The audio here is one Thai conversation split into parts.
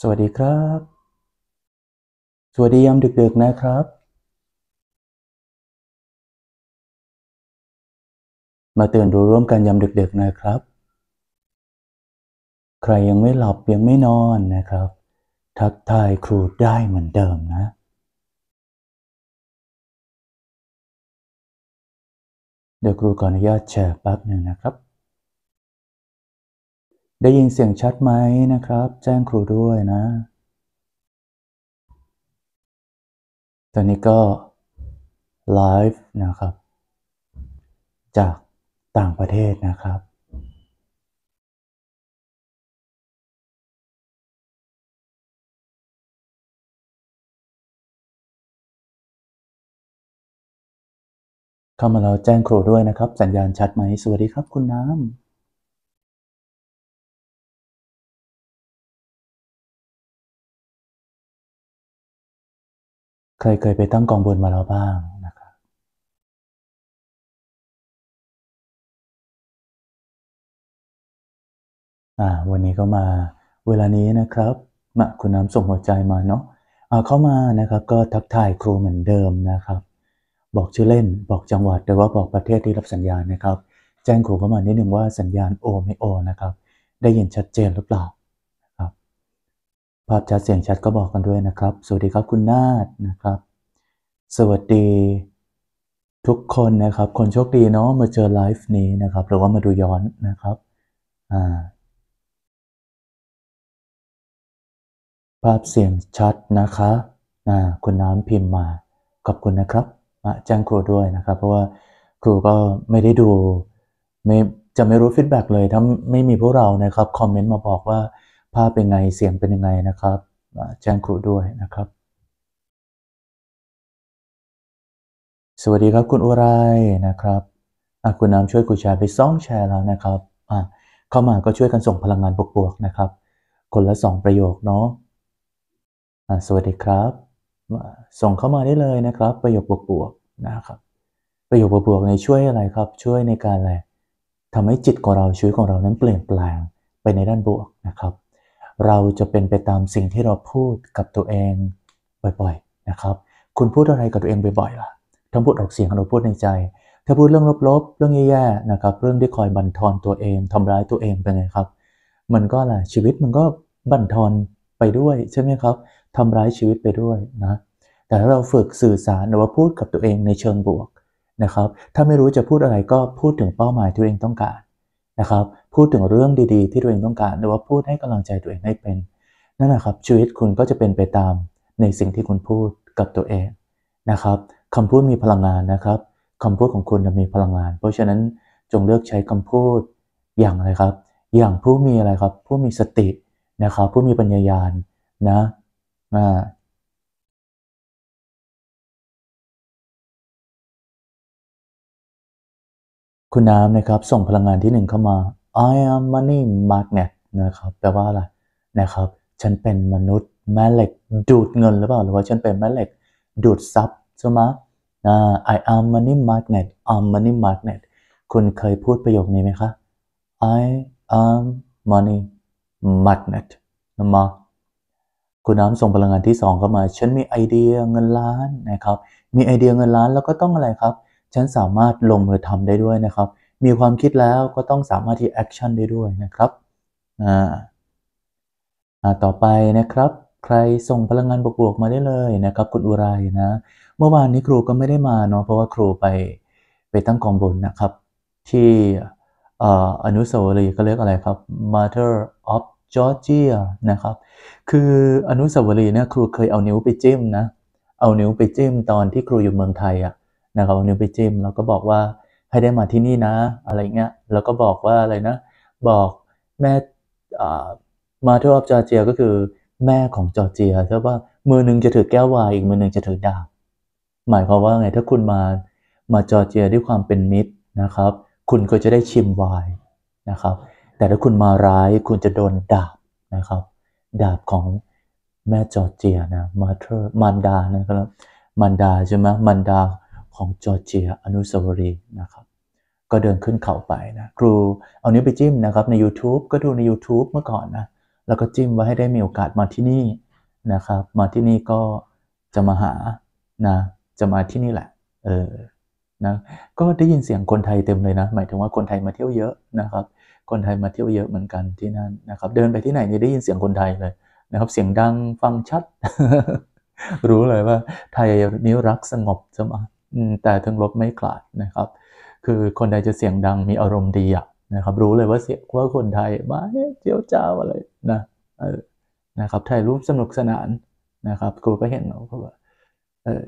สวัสดีครับ สวัสดียามดึกๆนะครับ มาตื่นรู้ร่วมกันยามดึกๆนะครับ ใครยังไม่หลับยังไม่นอนนะครับ ทักทายครูได้เหมือนเดิมนะ เดี๋ยวครูขออนุญาตแชร์แป๊บหนึ่งนะครับได้ยินเสียงชัดไหมนะครับ แจ้งครูด้วยนะ ตอนนี้ก็ไลฟ์นะครับ จากต่างประเทศนะครับเข้ามาเราแจ้งครูด้วยนะครับ สัญญาณชัดไหมสวัสดีครับคุณน้ำครเคยไปตั้งกองบุญมาแล้วบ้างนะครับอ่าวันนี้ก็มาเวลานี้นะครับมาคุณน้ำส่งหัวใจมาเนาะเาเข้ามานะครับก็ทักทายครูเหมือนเดิมนะครับ บอกชื่อเล่นบอกจังหวัด หรือว่าบอกประเทศที่รับสัญญาณนะครับ แจ้งครูเข้ามานิดหนึ่งว่าสัญญาณโอไม่โอนะครับได้ยินชัดเจนหรือเปล่าภาพชัดเสียงชัดก็บอกกันด้วยนะครับ สวัสดีครับคุณนาดนะครับ สวัสดีทุกคนนะครับ คนโชคดีเนาะมาเจอไลฟ์นี้นะครับ หรือว่ามาดูย้อนนะครับอ่าภาพเสียงชัดนะคะอ่าคุณน้ำพิมพ์มา ขอบคุณนะครับมาแจ้งครูด้วยนะครับ เพราะว่าครูก็ไม่ได้ดูไม่จะไม่รู้ฟีดแบ็กเลยถ้าไม่มีพวกเรานะครับ คอมเมนต์มาบอกว่าภาพเป็นไง เสียงเป็นยังไงนะครับแจ้งครูด้วยนะครับ สวัสดีครับคุณอุไรนะครับ คุณน้ำช่วยกูแชร์ไปซ่องแชร์แล้วนะครับ เข้ามาก็ช่วยกันส่งพลังงานบวกๆนะครับ คนละ 2 ประโยคเนาะสวัสดีครับ ส่งเข้ามาได้เลยนะครับ ประโยคบวกๆนะครับ ประโยคบวกๆในช่วยอะไรครับ ช่วยในการอะไรทำให้จิตของเราชีวิตของเรานั้นเปลี่ยนแปลงไปในด้านบวกนะครับเราจะเป็นไปตามสิ่งที่เราพูดกับตัวเองบ่อยๆนะครับ คุณพูดอะไรกับตัวเองบ่อยๆล่ะทั้งพูดออกเสียงเราพูดในใจ ถ้าพูดเรื่องลบๆ เรื่องแย่ๆนะครับ เรื่องที่คอยบั่นทอนตัวเองทำร้ายตัวเองเป็นไงครับ มันก็ล่ะชีวิตมันก็บั่นทอนไปด้วยใช่ไหมครับทำร้ายชีวิตไปด้วยนะแต่ถ้าเราฝึกสื่อสารหรือว่าพูดกับตัวเองในเชิงบวกนะครับ ถ้าไม่รู้จะพูดอะไรก็พูดถึงเป้าหมายที่ตัวเองต้องการนะครับพูดถึงเรื่องดีๆ ที่ตัวเองต้องการหรือว่าพูดให้กำลังใจตัวเองให้เป็นนั่นแหละครับชีวิตคุณก็จะเป็นไปตามในสิ่งที่คุณพูดกับตัวเองนะครับคำพูดมีพลังงานนะครับคำพูดของคุณจะมีพลังงาน เพราะฉะนั้นจงเลือกใช้คำพูดอย่างไรครับ อย่างผู้มีอะไรครับผู้มีสตินะครับ ผู้มีปัญญายาณนะอ่าคุณน้ำนะครับส่งพลังงานที่หนึ่งเข้ามา I am money magnet นะครับแปลว่าอะไรนะครับ ฉันเป็นมนุษย์แม่เหล็ก ดูดเงินหรือเปล่า หรือว่าฉันเป็นแม่เหล็ก ดูดทรัพย์ใช่ไหมนะ I am money magnet I'm money magnet คุณเคยพูดประโยคนี้ไหมคะ I am money magnet นะมาคุณน้ำส่งพลังงานที่ 2 เข้ามา ฉันมีไอเดียเงินล้านนะครับ มีไอเดียเงินล้าน แล้วก็ต้องอะไรครับ ฉันสามารถลงมือทำได้ด้วยนะครับมีความคิดแล้วก็ต้องสามารถที่แอคชั่นได้ด้วยนะครับต่อไปนะครับ ใครส่งพลังงานบวก ๆ มาได้เลยนะครับคุณอุไรนะ เมื่อวานนี้ครูก็ไม่ได้มาเนาะเพราะว่าครูไปไปตั้งกองบนนะครับ ที่อนุสาวรีย์ก็เรียกอะไรครับ Mother of Georgia นะครับ คืออนุสาวรีย์เนี่ยครูเคยเอานิ้วไปจิ้มนะ เอานิ้วไปจิ้มตอนที่ครูอยู่เมืองไทยอะนะครับเอานิ้วไปจิ้มแล้วก็บอกว่าให้ได้มาที่นี่นะ อะไรเงี้ยแล้วก็บอกว่าอะไรนะ บอกแม่มาเทอร์จอร์เจียก็คือแม่ของจอร์เจียใช่ป่ะมือหนึ่งจะถือแก้ววายอีกมือหนึ่งจะถือดาบ หมายความว่าไงถ้าคุณมามาจอร์เจียด้วยความเป็นมิตรนะครับ คุณก็จะได้ชิมวายนะครับ แต่ถ้าคุณมาร้ายคุณจะโดนดาบนะครับดาบของแม่จอร์เจียนะมาเธอมันดานะครับมันดาใช่ไหมมันดาของจอร์เจียอนุสาวรีย์นะครับ ก็เดินขึ้นเขาไปนะครูเอานิ้วไปจิ้มนะครับใน YouTube ก็ดูใน YouTube เมื่อก่อนนะ แล้วก็จิ้มไว้ให้ได้มีโอกาสมาที่นี่นะครับ มาที่นี่ก็จะมาหานะจะมาที่นี่แหละเออนะก็ได้ยินเสียงคนไทยเต็มเลยนะหมายถึงว่าคนไทยมาเที่ยวเยอะนะครับ คนไทยมาเที่ยวเยอะเหมือนกันที่นั่นนะครับ เดินไปที่ไหนจะได้ยินเสียงคนไทยเลยนะครับเสียงดังฟังชัด รู้เลยว่าไทยนิ้รักสงบจะมาแต่ถึงลบไม่กลาดนะครับ คือคนไทยจะเสียงดังมีอารมณ์ดีอะนะครับรู้เลยว่าเสียงว่าคนไทยมาเจียวจ้าวอะไรนะเออ นะครับถ่ายรูปสนุกสนานนะครับ ครูก็เห็นเขากว่า เออ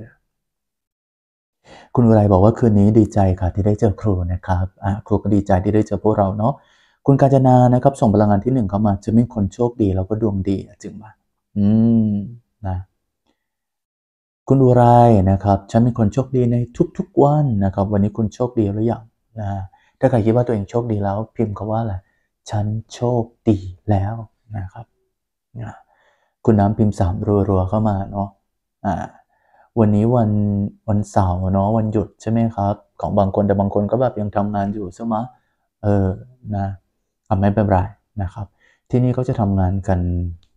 คุณอุไรบอกว่าคืนนี้ดีใจค่ะที่ได้เจอครูนะครับอ่ะครูก็ดีใจที่ได้เจอพวกเราเนาะคุณกาญจนานะครับ ส่งพลังงานที่หนึ่งเข้ามาจะเป็นคนโชคดีแล้ว ก็ดวงดีจึงมาอืมนะคุณอุไรนะครับฉันเป็นคนโชคดีในทุกๆวันนะครับ วันนี้คุณโชคดีหรือยังนะถ้าใครคิดว่าตัวเองโชคดีแล้วพิมพ์คาว่าอะไรฉันโชคดีแล้วนะครับคุณน้ำพิมพ์สามรัวๆ เข้ามาเนาะอ่าวันนี้วันวันเสาร์เนาะวันหยุดใช่ไหมครับของบางคนแต่บางคนก็แบบยังทำงานอยู่ใช่ไหมเออนะทำไม่เป็นไรนะครับ ที่นี่เขาจะทำงานกัน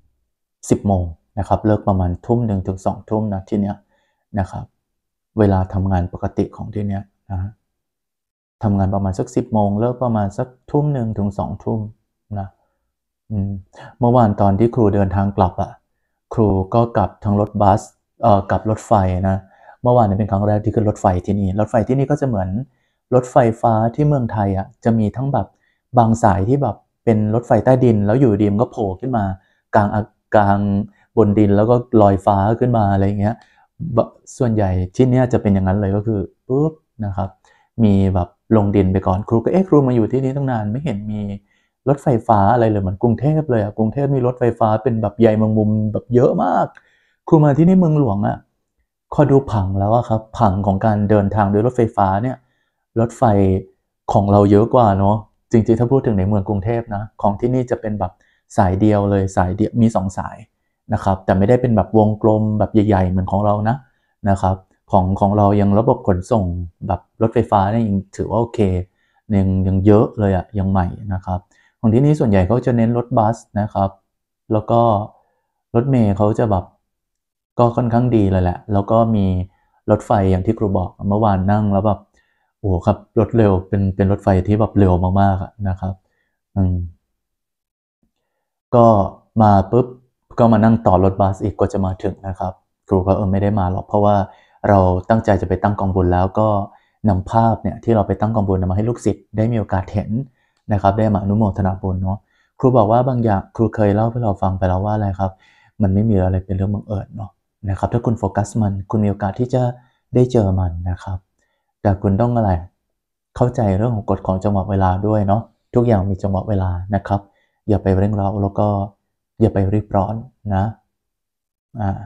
10บโมงนะครับเลิกประมาณทุ่มหนึ่งถึงสองทุ่มนะที่เนี้ยนะครับ เวลาทำงานปกติของที่เนี้ยนะทำงานประมาณสักสิบโมงเลิกประมาณสักทุ่มหนึ่งถึงสองทุ่มนะเมื่อวานตอนที่ครูเดินทางกลับอะ่ะครูก็กลับทางรถบัสเอ่อกลับรถไฟนะเมื่อวานนีเป็นครั้งแรกที่ขึ้นรถไฟที่นี่รถไฟที่นี่ก็จะเหมือน รถไฟฟ้าที่เมืองไทยอะ่ะจะมีทั้งแบบบางสายที่แบบเป็นรถไฟใต้ดินแล้วอยู่ดีมก็โผล่ขึ้นมา กลางกลางบนดินแล้วก็ลอยฟ้าขึ้นมาอะไรเงี้ย ส่วนใหญ่ชิ้นนี้จะเป็นอย่างนั้นเลยก็คือปุ๊บนะครับ มีแบบลงดินไปก่อน ครูก็เอ๊ะครูมาอยู่ที่นี่ตั้งนานไม่เห็นมีรถไฟฟ้าอะไรเลยเหมือนกรุงเทพเลยอะกรุงเทพมีรถไฟฟ้า เป็นแบบใหญ่มังมุมแบบเยอะมากครูมาที่นี่เมืองหลวงอะขอดูผังแล้วอะครับ ผังของการเดินทางด้วยรถไฟฟ้าเนี่ยรถไฟของเราเยอะกว่าเนาะจริงๆถ้าพูดถึงในเมืองกรุงเทพนะของที่นี่จะเป็นแบบสายเดียวเลยสายเดียวมีสองสายนะครับแต่ไม่ได้เป็นแบบวงกลมแบบใหญ่ ๆเหมือนของเรานะนะครับ ของของเรายังระบบขนส่ง แบบรถไฟฟ้าเนี่ยยังถือว่าโอเคยังยังเยอะเลยอะยังใหม่นะครับ ของที่นี่ส่วนใหญ่เขาจะเน้นรถบัสนะครับแล้วก็รถเมล์เขาจะแบบก็ค่อนข้างดีเลยแหละ แล้วก็มีรถไฟอย่างที่ครูบอกเมื่อวานนั่งแล้วแบบโอ้ครับรถเร็วเป็นเป็นรถไฟที่แบบเร็วมากๆนะครับอืมก็มาปุ๊บก็มานั่งต่อรถบัสอีกกว่าจะมาถึงนะครับ ครูก็เออไม่ได้มาหรอกเพราะว่าเราตั้งใจจะไปตั้งกองบุญแล้วก็นำภาพเนี่ยที่เราไปตั้งกองบุญมาให้ลูกศิษย์ได้มีโอกาสเห็นนะครับได้มาอนุโมทนาบุญเนาะครูบอกว่าบางอย่างครูเคยเล่าให้เราฟังไปแล้วว่าอะไรครับ มันไม่มีอะไรเป็นเรื่องบังเอิญเนาะนะครับถ้าคุณโฟกัสมันคุณมีโอกาสที่จะได้เจอมันนะครับแต่คุณต้องอะไรเข้าใจเรื่องของกฎของจังหวะเวลาด้วยเนาะทุกอย่างมีจังหวะเวลานะครับอย่าไปเร่งร้นแล้วก็อย่าไปรีบร้อนนะอ่า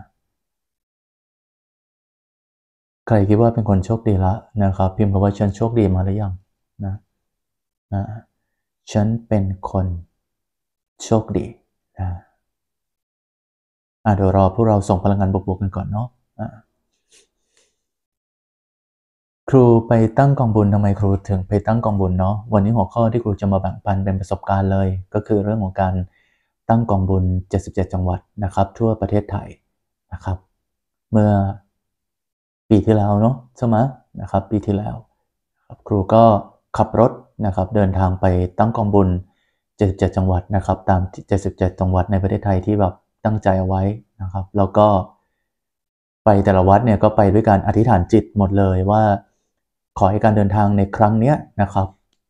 ใครคิดว่าเป็นคนโชคดีละนะครับพิมพ์คำว่าฉันโชคดีมาหรือยังนะนะฉันเป็นคนโชคดีนะอ่ะเดี๋ยวรอพวกเราส่งพลังงานบวกๆกันก่อนเนาะะครูไปตั้งกองบุญทำไมครูถึงไปตั้งกองบุญเนาะวันนี้หัวข้อที่ครูจะมาแบ่งปันเป็นประสบการณ์เลยก็คือเรื่องของการตั้งกองบุญ 77 จังหวัดนะครับ ทั่วประเทศไทยนะครับเมื่อปีที่แล้วเนาะใช่ไหมนะครับปีที่แล้วครับครูก็ขับรถนะครับเดินทางไปตั้งกองบุญ 77 จังหวัดนะครับตาม 77 จังหวัดในประเทศไทยที่แบบตั้งใจเอาไว้นะครับแล้วก็ไปแต่ละวัดเนี่ยก็ไปด้วยการอธิษฐานจิตหมดเลยว่า ขอให้การเดินทางในครั้งเนี้ยนะครับ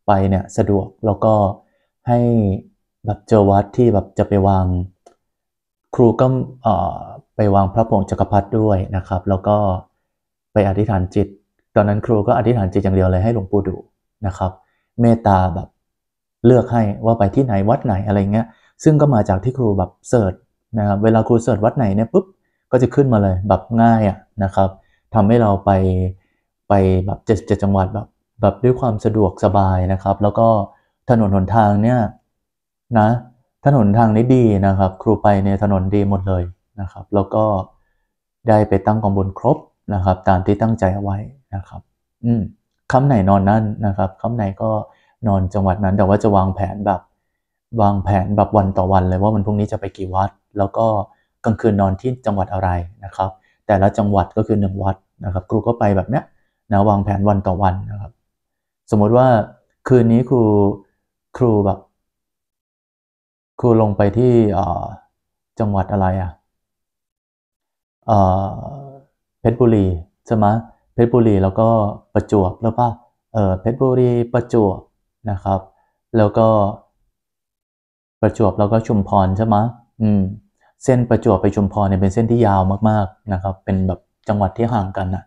ไปเนี่ยสะดวกแล้วก็ให้แบบเจอวัดที่แบบจะไปวางครูก็ไปวางพระผงจักรพรรดิด้วยนะครับ แล้วก็ไปอธิษฐานจิต ตอนนั้นครูก็อธิษฐานจิตอย่างเดียวเลยให้หลวงปู่ดูนะครับ เมตตาแบบเลือกให้ว่าไปที่ไหนวัดไหนอะไรเงี้ย ซึ่งก็มาจากที่ครูแบบเสิร์ชนะครับเวลาครูเสิร์ชวัดไหนเนี่ยปุ๊บก็จะขึ้นมาเลยแบบง่ายอ่ะนะครับทำให้เราไปไปแบบเจ็ดจังหวัดแบบแบบด้วยความสะดวกสบายนะครับ แล้วก็ถนนหนทางเนี่ยนะถนนทางนี้ดีนะครับ ครูไปในถนนดีหมดเลยนะครับแล้วก็ได้ไปตั้งกองบนครบนะครับตามที่ตั้งใจเอาไว้นะครับอืมคำไหนนอนนั่นนะครับคำไหนก็นอนจังหวัดนั้นแต่ว่าจะวางแผนแบบวางแผนแบบวันต่อวัน เลยว่ามันพรุ่งนี้จะไปกี่วัด แล้วก็กลางคืนนอนที่จังหวัดอะไรนะครับ แต่ละจังหวัดก็คือหนึ่งวัดนะครับ ครูก็ไปแบบเนี้ยนะวางแผนวันต่อวันนะครับ สมมติว่าคืนนี้ครูครูแบบครูลงไปที่จังหวัดอะไรอ่ะเพชรบุรีใช่ไหมเพชรบุรีแล้วก็ประจวบแล้วป่าเออเพชรบุรีประจวบนะครับ แล้วก็ประจวบแล้วก็ชุมพรใช่ไหมอืมเส้นประจวบไปชุมพรเนี่ยเป็นเส้นที่ยาวมาก ๆนะครับ เป็นแบบจังหวัดที่ห่างกันนะ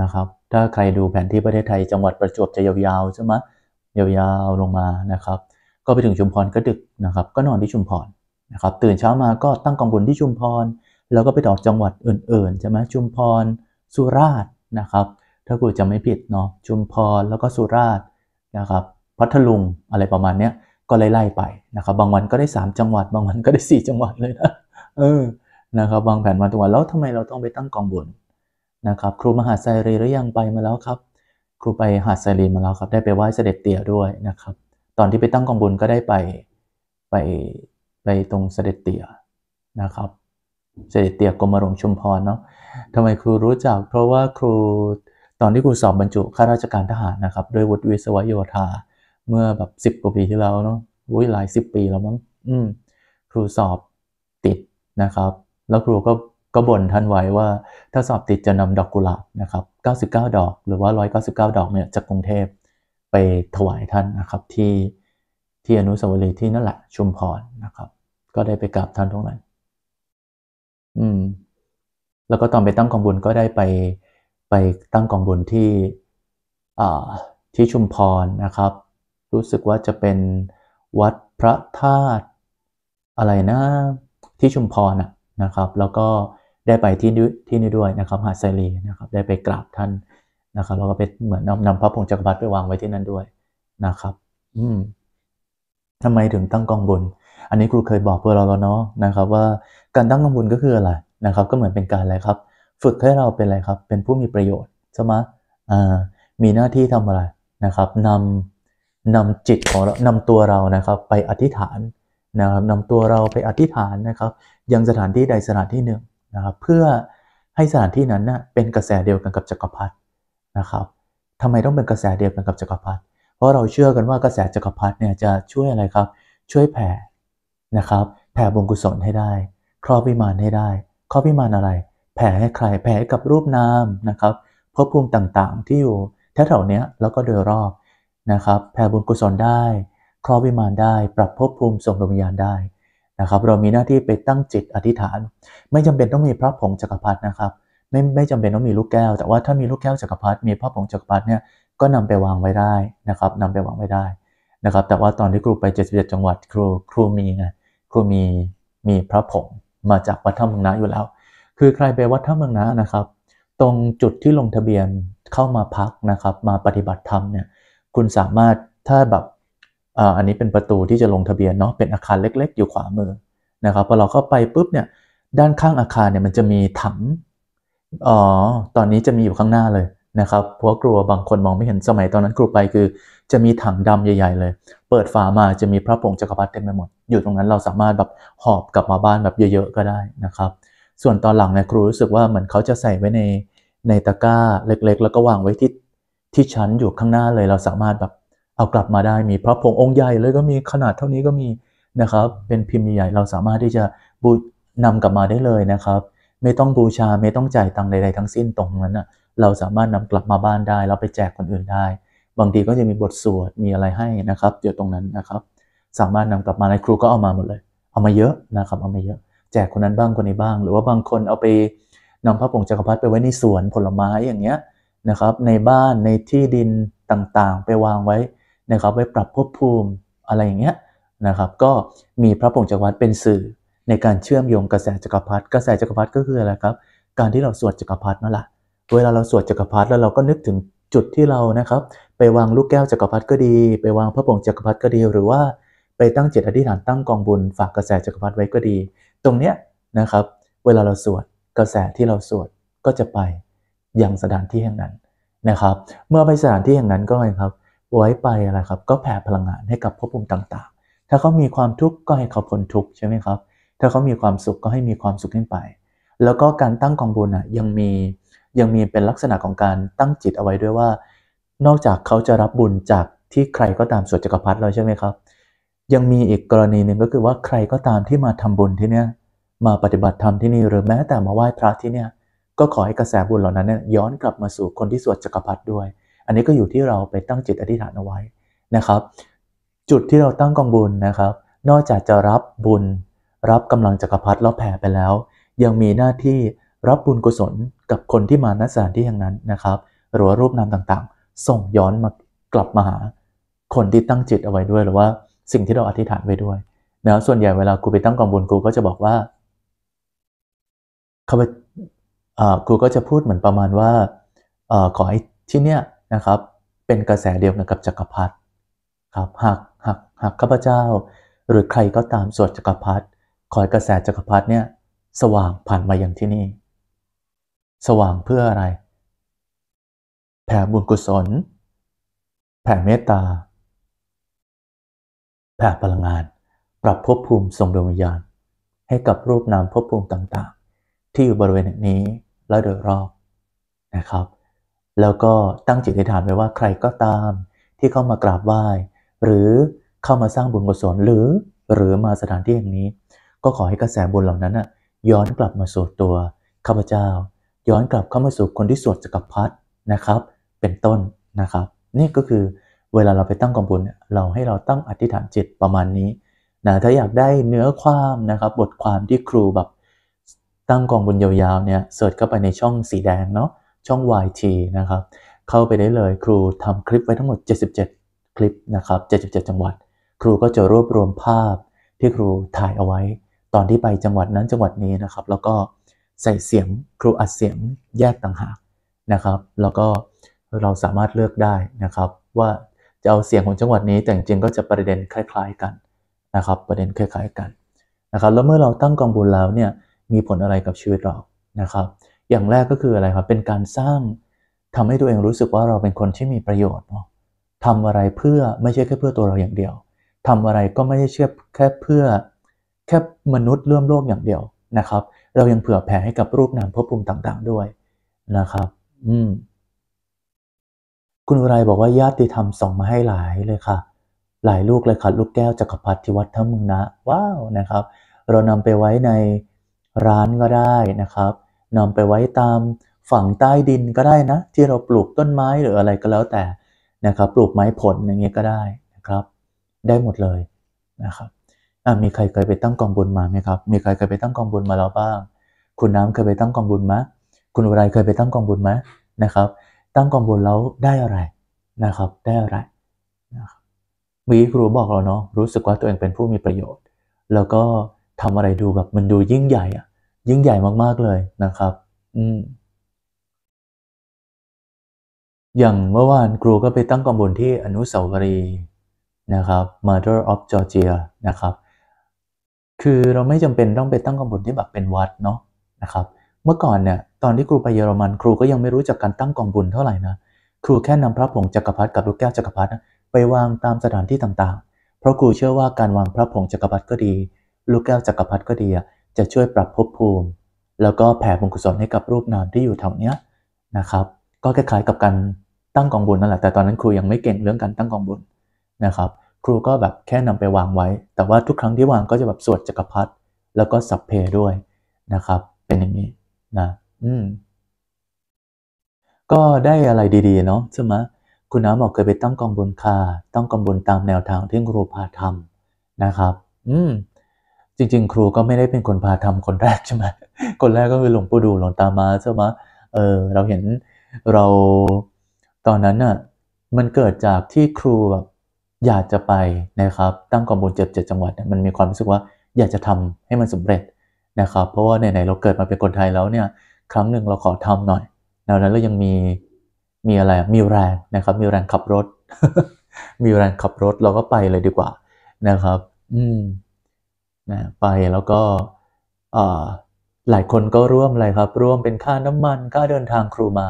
นะครับ ถ้าใครดูแผนที่ประเทศไทยจังหวัดประจวบจะยาวๆใช่ไหมยาวๆลงมานะครับก็ไปถึงชุมพรก็ดึกนะครับ ก็นอนที่ชุมพรนะครับ ตื่นเช้ามาก็ตั้งกองบุญที่ชุมพร แล้วก็ไป่อกจังหวัดอื่นๆใช่ไหมชุมพร สุราษฎร์นะครับ ถ้ากูจะไม่ผิดเนาะชุมพรแล้วก็สุราษฎร์นะครับ พัทลุงอะไรประมาณเนี้ยก็ไล่ไปนะครับ บางวันก็ได้ 3 จังหวัดบางวันก็ได้ 4 จังหวัดเลยนะเออนะครับวางแผนมาตัวแล้วทำไมเราต้องไปตั้งกองบุญนะครับ ครูมหาไซรีหรือยังไปมาแล้วครับ ครูไปหาดไซรีมาแล้วครับ ได้ไปไหว้เสด็จเตี่ยด้วยนะครับตอนที่ไปตั้งกองบุญก็ได้ไปไปไปตรงเสด็จเตี่ยนะครับ เสด็จเตี่ยกรมหลวงชุมพรเนาะทำไมครูรู้จักเพราะว่าครูตอนที่ครูสอบบรรจุข้าราชการทหารนะครับด้วยวุฒิวิศวโยธา เมื่อแบบสิบกว่าปีที่แล้วเนาะวุ้ยหลายสิบปีแล้วมั้งอืมครูสอบติดนะครับ แล้วครูก็ก็บ่นท่านไว้ว่า ถ้าสอบติดจะนำดอกกุหลาบนะครับ99 ดอกหรือว่า199 ดอกเนี่ยจากกรุงเทพไปถวายท่านนะครับที่ที่อนุสาวรีย์ที่นั่นแหละชุมพรนะครับ ก็ได้ไปกราบท่านตรงนั้นอืมแล้วก็ตอนไปตั้งกองบุญ ก็ได้ไปไปตั้งกองบุญที่อ่าที่ชุมพรนะครับ รู้สึกว่าจะเป็นวัดพระธาตุอะไรนะ ที่ชุมพรนะนะครับ แล้วก็ได้ไปที่ที่นี่ด้วยนะครับหาดไซรีนะครับได้ไปกราบท่านนะครับแล้วก็ไปเหมือนนำนำพระพงจักรพรรดิไปวางไว้ที่นั่นด้วยนะครับอืมทำไมถึงตั้งกองบุญอันนี้ครูเคยบอกเพื่อเราแล้วเนาะนะครับ ว่าการตั้งกองบุญก็คืออะไรนะครับ ก็เหมือนเป็นการอะไรครับ ฝึกให้เราเป็นอะไรครับ เป็นผู้มีประโยชน์ใช่ไหมอ่ามีหน้าที่ทำอะไรนะครับนำนำจิตของเรานำตัวเรานะครับ ไปอธิษฐานนะครับนำตัวเราไปอธิษฐานนะครับ ยังสถานที่ใดสถานที่หนึ่งนะครับ เพื่อให้สถานที่นั้นนะเป็นกระแสเดียวกันกับจักรพรรดินะครับทำไมต้องเป็นกระแสเดียวกันกับจักรพรรดิเพราะเราเชื่อกันว่ากระแสจักรพรรดิเนี่ยจะช่วยอะไรครับช่วยแผ่นะครับ แผ่บุญกุศลให้ได้ ครอบวิมานให้ได้ ครอบวิมานอะไร แผ่ให้ใครแผ่ให้กับรูปนามนะครับภพภูมิต่างๆ ที่อยู่แถวๆนี้แล้วก็โดยรอบนะครับแผ่บุญกุศลได้ ครอบวิมานได้ ปรับภพภูมิส่งดวงวิญญาณได้นะครับเรามีหน้าที่ไปตั้งจิตอธิษฐานไม่จำเป็นต้องมีพระผงจักรพรรดินะครับไม่ไม่จำเป็นต้องมีลูกแก้ว แต่ว่าถ้ามีลูกแก้วจักรพรรดิ มีพาพของจักรพรรดิเนี่ยก็นำไปวางไว้ได้นะครับนำไปวางไว้ได้นะครับ แต่ว่าตอนที่ครูไป 77จังหวัด ครูครูมีไงครูมีมีพระผงมาจากวัดท่าเมืองนาอยู่แล้ว คือใครไปวัดท่าเมืองนานะครับ ตรงจุดที่ลงทะเบียนเข้ามาพักนะครับ มาปฏิบัติธรรมเนี่ยคุณสามารถถ้าแบบอันนี้เป็นประตูที่จะลงทะเบียนเนาะ เป็นอาคารเล็ก ๆ อยู่ขวามือนะครับ พอเราเข้าไปปุ๊บเนี่ยด้านข้างอาคารเนี่ยมันจะมีถังอ๋อ ตอนนี้จะมีอยู่ข้างหน้าเลยนะครับเพราะกลัวบางคนมองไม่เห็นสมัยตอนนั้นลรูไปคือจะมีถังดำใหญ่ๆ เลย เปิดฝามาจะมีพระผงจักรพรรดิเต็มไปหมดอยู่ตรงนั้นเราสามารถแบบหอบกลับมาบ้านแบบเยอะๆก็ได้นะครับ ส่วนตอนหลังเนี่ยครูรู้สึกว่าเหมือนเขาจะใส่ไว้ในในตะกร้าเล็กๆ แล้วก็วางไว้ที่ที่ชั้นอยู่ข้างหน้าเลย เราสามารถแบบเอากลับมาได้ มีพระผงองค์ใหญ่เลยก็มีขนาดเท่านี้ก็มีนะครับ เป็นพิมพ์ใหญ่เราสามารถที่จะบูนำกลับมาได้เลยนะครับไม่ต้องบูชาไม่ต้องจ่าย ตังใดๆ ทั้งสิ้นตรงนั้นอ่ะเราสามารถนำกลับมาบ้านได้ แล้วไปแจกคนอื่นได้ บางทีก็จะมีบทสวดมีอะไรให้นะครับเดี๋ยวตรงนั้นนะครับ สามารถนำกลับมาในครูก็เอามาหมดเลย เอามาเยอะนะครับเอามาเยอะ แจกคนนั้นบ้างคนนี้บ้าง หรือว่าบางคนเอาไปนำพระผงจักรพรรดิไปไว้ในสวนผลไม้อย่างเงี้ยนะครับในบ้านในที่ดินต่างๆ ไปวางไว้นะครับไว้ปรับภพภูมิอะไรอย่างเงี้ยนะครับก็มีพระผงจักรพรรดิเป็นสื่อในการเชื่อมโยงกระแสจักรพรรดิกระแสจักรพรรดิก็คืออะไรครับ การที่เราสวดจักรพรรดินั่นแหละ เวลาเราสวดจักรพรรดิแล้วเราก็นึกถึงจุดที่เรานะครับไปวางลูกแก้วจักรพรรดิก็ดี ไปวางพระ่งจักรพรรดิก็ดี หรือว่าไปตั้งจิตอธิษฐานตั้งกองบุญฝากกระแสจักรพรรดิไว้ก็ดี ตรงเนี้ยนะครับ เวลาเราสวดกระแสที่เราสวดก็จะไปยังสถานที่แห่งนั้นนะครับ เมื่อไปสถานที่แห่งนั้นก็ไงครับไว้ไปอะไรครับ ก็แผ่พลังงานให้กับภพภูมิต่างๆ ถ้าเขามีความทุกข์ก็ให้เขาพ้นทุกข์ใช่ไหมครับถ้าเขามีความสุขก็ให้มีความสุขขึ้นไป แล้วก็การตั้งกองบุญอ่ะยังมี ยังมีเป็นลักษณะของการตั้งจิตเอาไว้ด้วยว่า นอกจากเขาจะรับบุญจากที่ใครก็ตามสวดจักรพรรดิเราใช่ไหมครับยังมีอีกกรณีหนึ่งก็คือว่าใครก็ตามที่มาทำบุญที่เนี่ยมาปฏิบัติธรรมที่นี่หรือแม้แต่มาไหว้พระที่เนี่ยก็ขอให้กระแสบุญเหล่านั้นเนี่ยย้อนกลับมาสู่คนที่สวดจักรพรรดิด้วย อันนี้ก็อยู่ที่เราไปตั้งจิตอธิษฐานเอาไว้นะครับ จุดที่เราตั้งกองบุญนะครับ นอกจากจะรับบุญรับกำลังจักรพรรดิแล้วแผ่ไปแล้ว ยังมีหน้าที่รับบุญกุศลกับคนที่มาณสถานที่อย่างนั้นนะครับหรือว่ารูปนามต่าง ๆ ส่งย้อนมากลับมาหาคนที่ตั้งจิตเอาไว้ด้วยหรือว่าสิ่งที่เราอธิษฐานไว้ด้วยนะส่วนใหญ่เวลากูไปตั้งกองบุญกูก็จะบอกว่า เขาไปกูก็จะพูดเหมือนประมาณว่า ขอให้ที่เนี้ยนะครับ เป็นกระแสเดียวกันกับจักรพรรดิ ครับหากหากหากข้าพเจ้า หรือใครก็ตามสวดจักรพรรดิขอยกระแสจักรพรรดิเนี่ยสว่างผ่านมาอย่างที่นี่ สว่างเพื่ออะไร แผ่บุญกุศล แผ่เมตตา แผ่พลังงาน ปรับภพภูมิส่งดวงวิญญาณให้กับรูปนามภพภูมิต่างๆ ที่อยู่บริเวณนี้และโดยรอบนะครับ แล้วก็ตั้งจิตอธิษฐานไว้ว่าใครก็ตามที่เข้ามากราบไหว้หรือเข้ามาสร้างบุญกุศลหรือ หรือมาสถานที่แห่งนี้ก็ขอให้กระแสบุญเหล่านั้นะย้อนกลับมาสู่ตัวข้าพเจ้า ย้อนกลับเข้ามาสู่คนที่สวดจักรพรรดินะครับ เป็นต้นนะครับ นี่ก็คือเวลาเราไปตั้งกองบุญเราให้เราตั้งอธิษฐานจิตประมาณนี้นะถ้าอยากได้เนื้อความนะครับ บทความที่ครูแบบตั้งกองบุญยาวๆเนี่ยเสิร์ชเข้าไปในช่องสีแดงเนาะช่อง YT นะครับเข้าไปได้เลย ครูทำคลิปไว้ทั้งหมด 77 คลิปนะครับ77จังหวัดครูก็จะรวบรวมภาพที่ครูถ่ายเอาไว้ตอนที่ไปจังหวัดนั้นจังหวัดนี้นะครับแล้วก็ใส่เสียง ครูอัดเสียง แยกต่างหากนะครับแล้วก็เราสามารถเลือกได้นะครับว่าจะเอาเสียงของจังหวัดนี้แต่จริงก็จะประเด็นคล้าย ๆ กันนะครับ ประเด็นคล้ายๆกันนะครับแล้วเมื่อเราตั้งกองบุญแล้วเนี่ยมีผลอะไรกับชีวิตเรานะครับ อย่างแรกก็คืออะไรครับเป็นการสร้าง ทำให้ตัวเองรู้สึกว่าเราเป็นคนที่มีประโยชน์ ทำทำอะไรเพื่อไม่ใช่แค่เพื่อตัวเราอย่างเดียว ทำอะไรก็ไม่ใช่แค่เพื่อแค่มนุษย์ร่วมโลกอย่างเดียวนะครับ เรายังเผื่อแผ่ให้กับรูปนามภพภูมิต่าง ๆ ด้วยนะครับ อืม คุณอุไรบอกว่าญาติธรรมส่งมาให้หลายเลยค่ะ หลายลูกเลยค่ะลูกแก้วจักรพรรดิวัดทัมึงนะว้าวนะครับ เรานำไปไว้ในร้านก็ได้นะครับ นำไปไว้ตามฝั่งใต้ดินก็ได้นะ ที่เราปลูกต้นไม้หรืออะไรก็แล้วแต่นะครับ ปลูกไม้ผลอย่างเงี้ยก็ได้นะครับ ได้หมดเลยนะครับมีใครเคยไปตั้งกองบุญมาไหมครับ มีใครเคยไปตั้งกองบุญมาแล้วบ้าง คุณน้ำเคยไปตั้งกองบุญไหมคุณอะไรเคยไปตั้งกองบุญไหมนะครับ ตั้งกองบุญแล้วได้อะไรนะครับ ได้อะไรนะครับ มีครูบอกเราเนาะ รู้สึกว่าตัวเองเป็นผู้มีประโยชน์ แล้วก็ทำอะไรดูแบบมันดูยิ่งใหญ่อะยิ่งใหญ่มากๆเลยนะครับ อืมอย่างเมื่อวานครูก็ไปตั้งกองบุญที่อนุสาวรีย์นะครับ Mother of Georgia นะครับคือเราไม่จำเป็นต้องไปตั้งกองบุญที่แบบเป็นวัดเนาะนะครับ เมื่อก่อนเนี่ยตอนที่ครูไปเยอรมันครูก็ยังไม่รู้จักการตั้งกองบุญเท่าไหร่นะครูแค่นำพระผงจักรพรรดิกับลูกแก้วจักรพรรดิไปวางตามสถานที่ต่างๆ เพราะครูเชื่อว่าการวางพระผงจักรพรรดิก็ดี ลูกแก้วจักรพรรดิก็ดี จะช่วยปรับภพภูมิ แล้วก็แผ่บุญกุศลให้กับรูปนามที่อยู่แถวเนี้ยนะครับ ก็คล้ายๆกับการตั้งกองบุญนั่นแหละแต่ตอนนั้นครูยังไม่เก่งเรื่องการตั้งกองบุญนะครับครูก็แบบแค่นำไปวางไว้ แต่ว่าทุกครั้งที่วางก็จะแบบสวดจักรพรรดิแล้วก็สับเพด้วยนะครับ เป็นอย่างนี้นะ อืมก็ได้อะไรดี ๆ เนาะใช่ไหมคุณน้ำบอกเคยไปตั้งกองบุญคาตั้งกองบุญตามแนวทางที่ครูพาทำนะครับ อืมจริง ๆ ครูก็ไม่ได้เป็นคนพาทำคนแรกใช่ไหม คนแรกก็คือหลวงปู่ดูหลวงตา มาใช่ไหมเออ เราเห็นเราตอนนั้นน่ะมันเกิดจากที่ครูแบบอยากจะไปนะครับ ตั้งกองบุญเจ็ดเจ็ดจังหวัดมันมีความรู้สึกว่าอยากจะทำให้มันสำเร็จนะครับ เพราะว่าไหนๆเราเกิดมาเป็นคนไทยแล้วเนี่ยครั้งหนึ่งเราขอทำหน่อยแล้วนั้นเรายังมีมีอะไรมีแรงนะครับ มีแรงขับรถ มีแรงขับรถเราก็ไปเลยดีกว่านะครับอืมนะไปแล้วก็หลายคนก็ร่วมอะไรครับ ร่วมเป็นค่าน้ำมันค่าเดินทางครูมา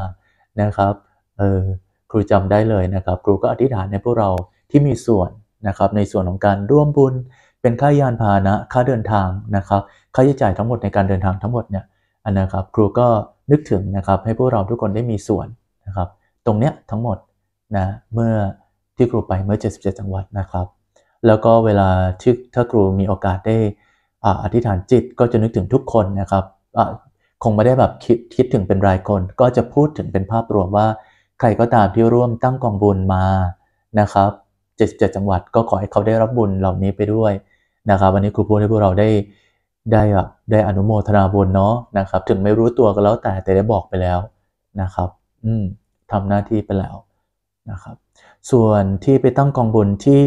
นะครับเออครูจำได้เลยนะครับ ครูก็อธิษฐานให้พวกเราที่มีส่วนนะครับในส่วนของการร่วมบุญเป็นค่ายานพาหนะ ค่าเดินทางนะครับ ค่าใช้จ่ายทั้งหมดในการเดินทางทั้งหมดเนี่ยอันนะครับครูก็นึกถึงนะครับ ให้พวกเราทุกคนได้มีส่วนนะครับ ตรงเนี้ยทั้งหมดนะเมื่อที่ครูไปเมื่อ 77จังหวัดนะครับ แล้วก็เวลาที่ถ้าครูมีโอกาสได้อธิษฐานจิตก็จะนึกถึงทุกคนนะครับคงไม่ได้แบบคิดคิดถึงเป็นรายคน ก็จะพูดถึงเป็นภาพรวมว่าใครก็ตามที่ร่วมตั้งกองบุญมานะครับ77จังหวัดก็ขอให้เขาได้รับบุญเหล่านี้ไปด้วยนะครับวันนี้ครูพูดให้พวกเราได้ได้แบบได้อนุโมทนาบุญเนาะนะครับถึงไม่รู้ตัวก็แล้วแต่แต่ได้บอกไปแล้วนะครับอืมทำหน้าที่ไปแล้วนะครับ ส่วนที่ไปตั้งกองบุญที่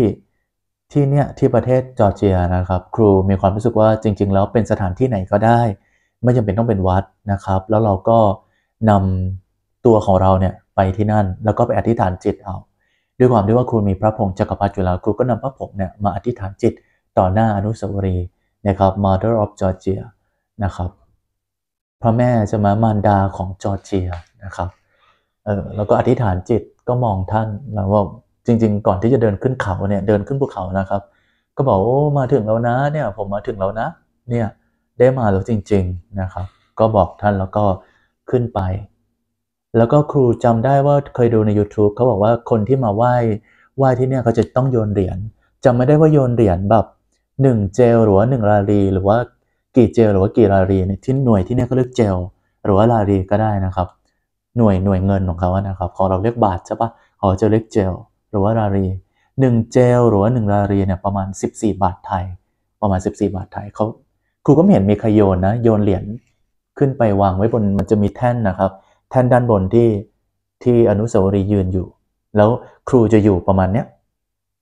ที่เนี่ยที่ประเทศจอร์เจียนะครับ ครูมีความรู้สึกว่าจริงๆแล้วเป็นสถานที่ไหนก็ได้ ไม่จำเป็นต้องเป็นวัดนะครับ แล้วเราก็นำตัวของเราเนี่ยไปที่นั่นแล้วก็ไปอธิษฐานจิตเอาด้วยความที่ว่าครูมีพระพงศ์จักรพรรดิจุฬาครูก็นำพระพง์เนี่ยมาอธิษฐานจิตต่อหน้าอนุสาวรีย์นะครับ Mother of Georgia นะครับพระแม่จะมามารดาของจอร์เจียนะครับเออแล้วก็อธิษฐานจิตก็มองท่านแล้วว่าจริงๆก่อนที่จะเดินขึ้นเขาเนี่ยเดินขึ้นภูเขานะครับ ก็บอกโอ้มาถึงแล้วนะเนี่ยผมมาถึงแล้วนะเนี่ยได้มาแล้วจริง ๆนะครับ ก็บอกท่านแล้วก็ขึ้นไปแล้วก็ครูจำได้ว่าเคยดูใน YouTube เขาบอกว่าคนที่มาไหว้ไหว้ที่เนี่ยเขาจะต้องโยนเหรียญจำไม่ได้ว่าโยนเหรียญแบบ 1 เจลหรือว่าหลารี หรือว่ากี่เจลหรือว่ากี่ลารีที่หน่วยที่เนี่ยเขาเรียกเจลหรือว่าลารีก็ได้นะครับ หน่วยหน่วยเงินของเขานะครับ ของเราเรียกบาทใช่ปะขอจะเรียกเจลหรือว่าลารี1เจลหรือว่า1ลารีเนี่ยประมาณ 14 บาทไทย ประมาณ 14 บาทไทยเขาครูก็ไม่เห็นมีใครโยนนะ โยนเหรียญขึ้นไปวางไว้บนมันจะมีแท่นนะครับแท่นด้านบนที่ที่อนุสาวรีย์ยืนอยู่ แล้วครูจะอยู่ประมาณเนี้ย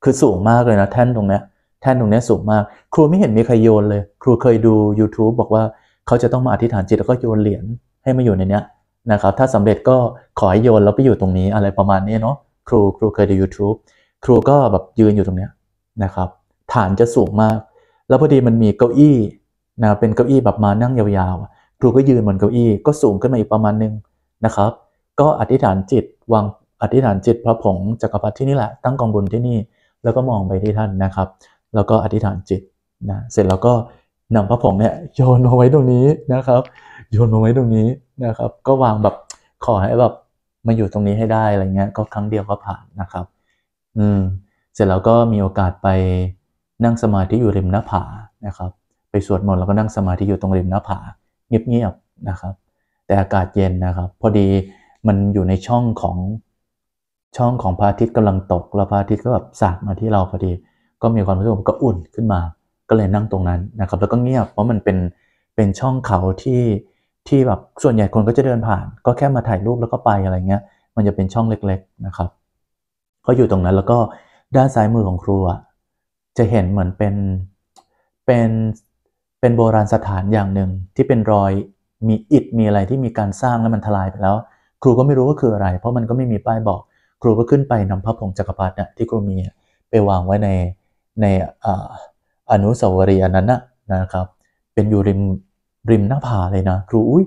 คือสูงมากเลยนะแท่นตรงเนี้ย แท่นตรงเนี้ยสูงมาก ครูไม่เห็นมีใครโยนเลย ครูเคยดู YouTube บอกว่าเขาจะต้องมาอธิษฐานจิตแล้วก็โยนเหรียญให้มาอยู่ในเนี้ยนะครับ ถ้าสำเร็จก็ขอให้โยนแล้วไปอยู่ตรงนี้อะไรประมาณนี้เนาะ ครูครูเคยดู YouTube ครูก็แบบยืนอยู่ตรงเนี้ยนะครับ ฐานจะสูงมาก แล้วพอดีมันมีเก้าอี้นะเป็นเก้าอี้แบบมานั่งยาวๆ ครูก็ยืนบนเก้าอี้ก็สูงขึ้นมาอีกประมาณนึงนะครับก็อธิษฐานจิตวางอธิษฐานจิตพระผงจักรพรรดิที่นี่แหละตั้งกองบุญที่นี่ แล้วก็มองไปที่ท่านนะครับ แล้วก็อธิษฐานจิตนะเสร็จแล้วก็นำพระผงเนี่ยโยนมาไว้ตรงนี้นะครับ โยนมาไว้ตรงนี้นะครับ ก็วางแบบขอให้แบบมาอยู่ตรงนี้ให้ได้อะไรเงี้ยก็ครั้งเดียวก็ผ่านนะครับอืมเสร็จแล้วก็มีโอกาสไปนั่งสมาธิอยู่ริมหน้าผานะครับ ไปสวดมนต์แล้วก็นั่งสมาธิอยู่ตรงริมหน้าผาเงียบๆนะครับแต่อากาศเย็นนะครับพอดีมันอยู่ในช่องของ ช่องของพระอาทิตย์กำลังตก แล้วพระอาทิตย์ก็แบบสาดมาที่เราพอดี ก็มีความรู้สึกก็อุ่นขึ้นมาก็เลยนั่งตรงนั้นนะครับ แล้วก็เงียบเพราะมันเป็นเป็นช่องเขาที่ที่แบบส่วนใหญ่คนก็จะเดินผ่าน ก็แค่มาถ่ายรูปแล้วก็ไปอะไรเงี้ยมันจะเป็นช่องเล็ก ๆนะครับก็อยู่ตรงนั้นแล้วก็ด้านซ้ายมือของครูจะเห็นเหมือนเป็นเป็น เป็นโบราณสถานอย่างหนึ่งที่เป็นรอยมี อิฐมีอะไรที่มีการสร้างแล้วมันทลายไปแล้ว ครูก็ไม่รู้ว่าคืออะไร เพราะมันก็ไม่มีป้ายบอก ครูก็ขึ้นไปนำพระผงจักรพรรดิเนี่ยที่ครูมี ไปวางไว้ในในอนุสาวรีย์อันนั้นนะนะครับ เป็นอยู่ริมริมหน้าผาเลยนะครูอุ้ย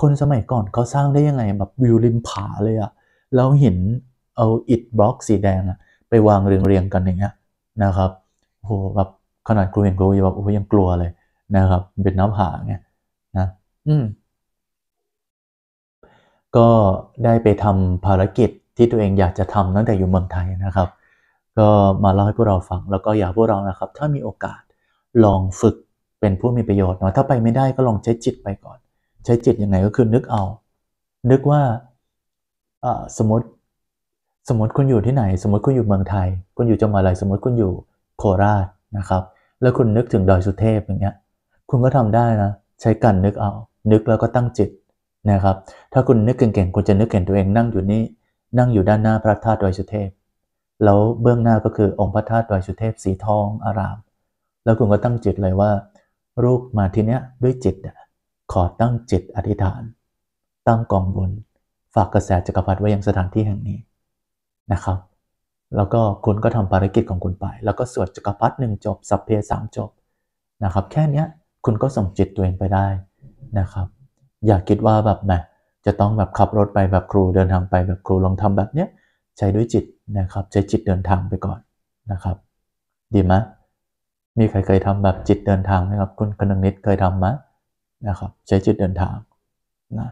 คนสมัยก่อนเขาสร้างได้ยังไงแบบวิวริมผาเลยอะแล้วหินเอาอิฐบล็อกสีแดงอะไปวางเรียงเรียงกันอย่างเงี้ยนะครับโหแบบขนาดครูเห็นครูยังแบบโอ้ยังกลัวเลยนะครับเป็นน้ำผาเงี้ยอืม ก็ได้ไปทำภารกิจที่ตัวเองอยากจะทำตั้งแต่อยู่เมืองไทยนะครับ ก็มาเล่าให้พวกเราฟังแล้วก็อยากพวกเรานะครับ ถ้ามีโอกาสลองฝึกเป็นผู้มีประโยชน์เนาะถ้าไปไม่ได้ก็ลองใช้จิตไปก่อน ใช้จิตยังไงก็คือนึกเอา นึกว่าสมมติสมมติคุณอยู่ที่ไหน สมมติคุณอยู่เมืองไทย คุณอยู่จังหวัดอะไร สมมติคุณอยู่โคราชนะครับ แล้วคุณนึกถึงดอยสุเทพอย่างเงี้ย คุณก็ทำได้นะใช้กันนึกเอานึกแล้วก็ตั้งจิตนะครับถ้าคุณนึกเก่งๆคุณจะนึกเห็นตัวเองนั่งอยู่นี่นั่งอยู่ด้านหน้าพระธาตุดอยสุเทพแล้วเบื้องหน้าก็คือองค์พระธาตุดอยสุเทพ สีทองอาราม แล้วคุณก็ตั้งจิตเลยว่าลูกมาที่เนี้ยด้วยจิต ขอตั้งจิตอธิษฐาน ตั้งกองบุญฝากกระแสจักรพรรดิไว้ยังสถานที่แห่งนี้นะครับ แล้วก็คุณก็ทำภารกิจของคุณไป แล้วก็สวดจักรพรรดิหนึ่งจบ สัพเพสามจบนะครับแค่เนี้ยคุณก็ส่งจิตตัวเองไปได้นะครับอย่าคิดว่าแบบแหมจะต้องแบบขับรถไปแบบครูเดินทางไป แบบครูลองทำแบบเนี้ยใช้ด้วยจิตนะครับใช้จิตเดินทางไปก่อนนะครับดีไหมมีใครเคยทำแบบจิตเดินทางไหมครับคุณคนังนิดเคยทำไหมนะครับใช้จิตเดินทางนะ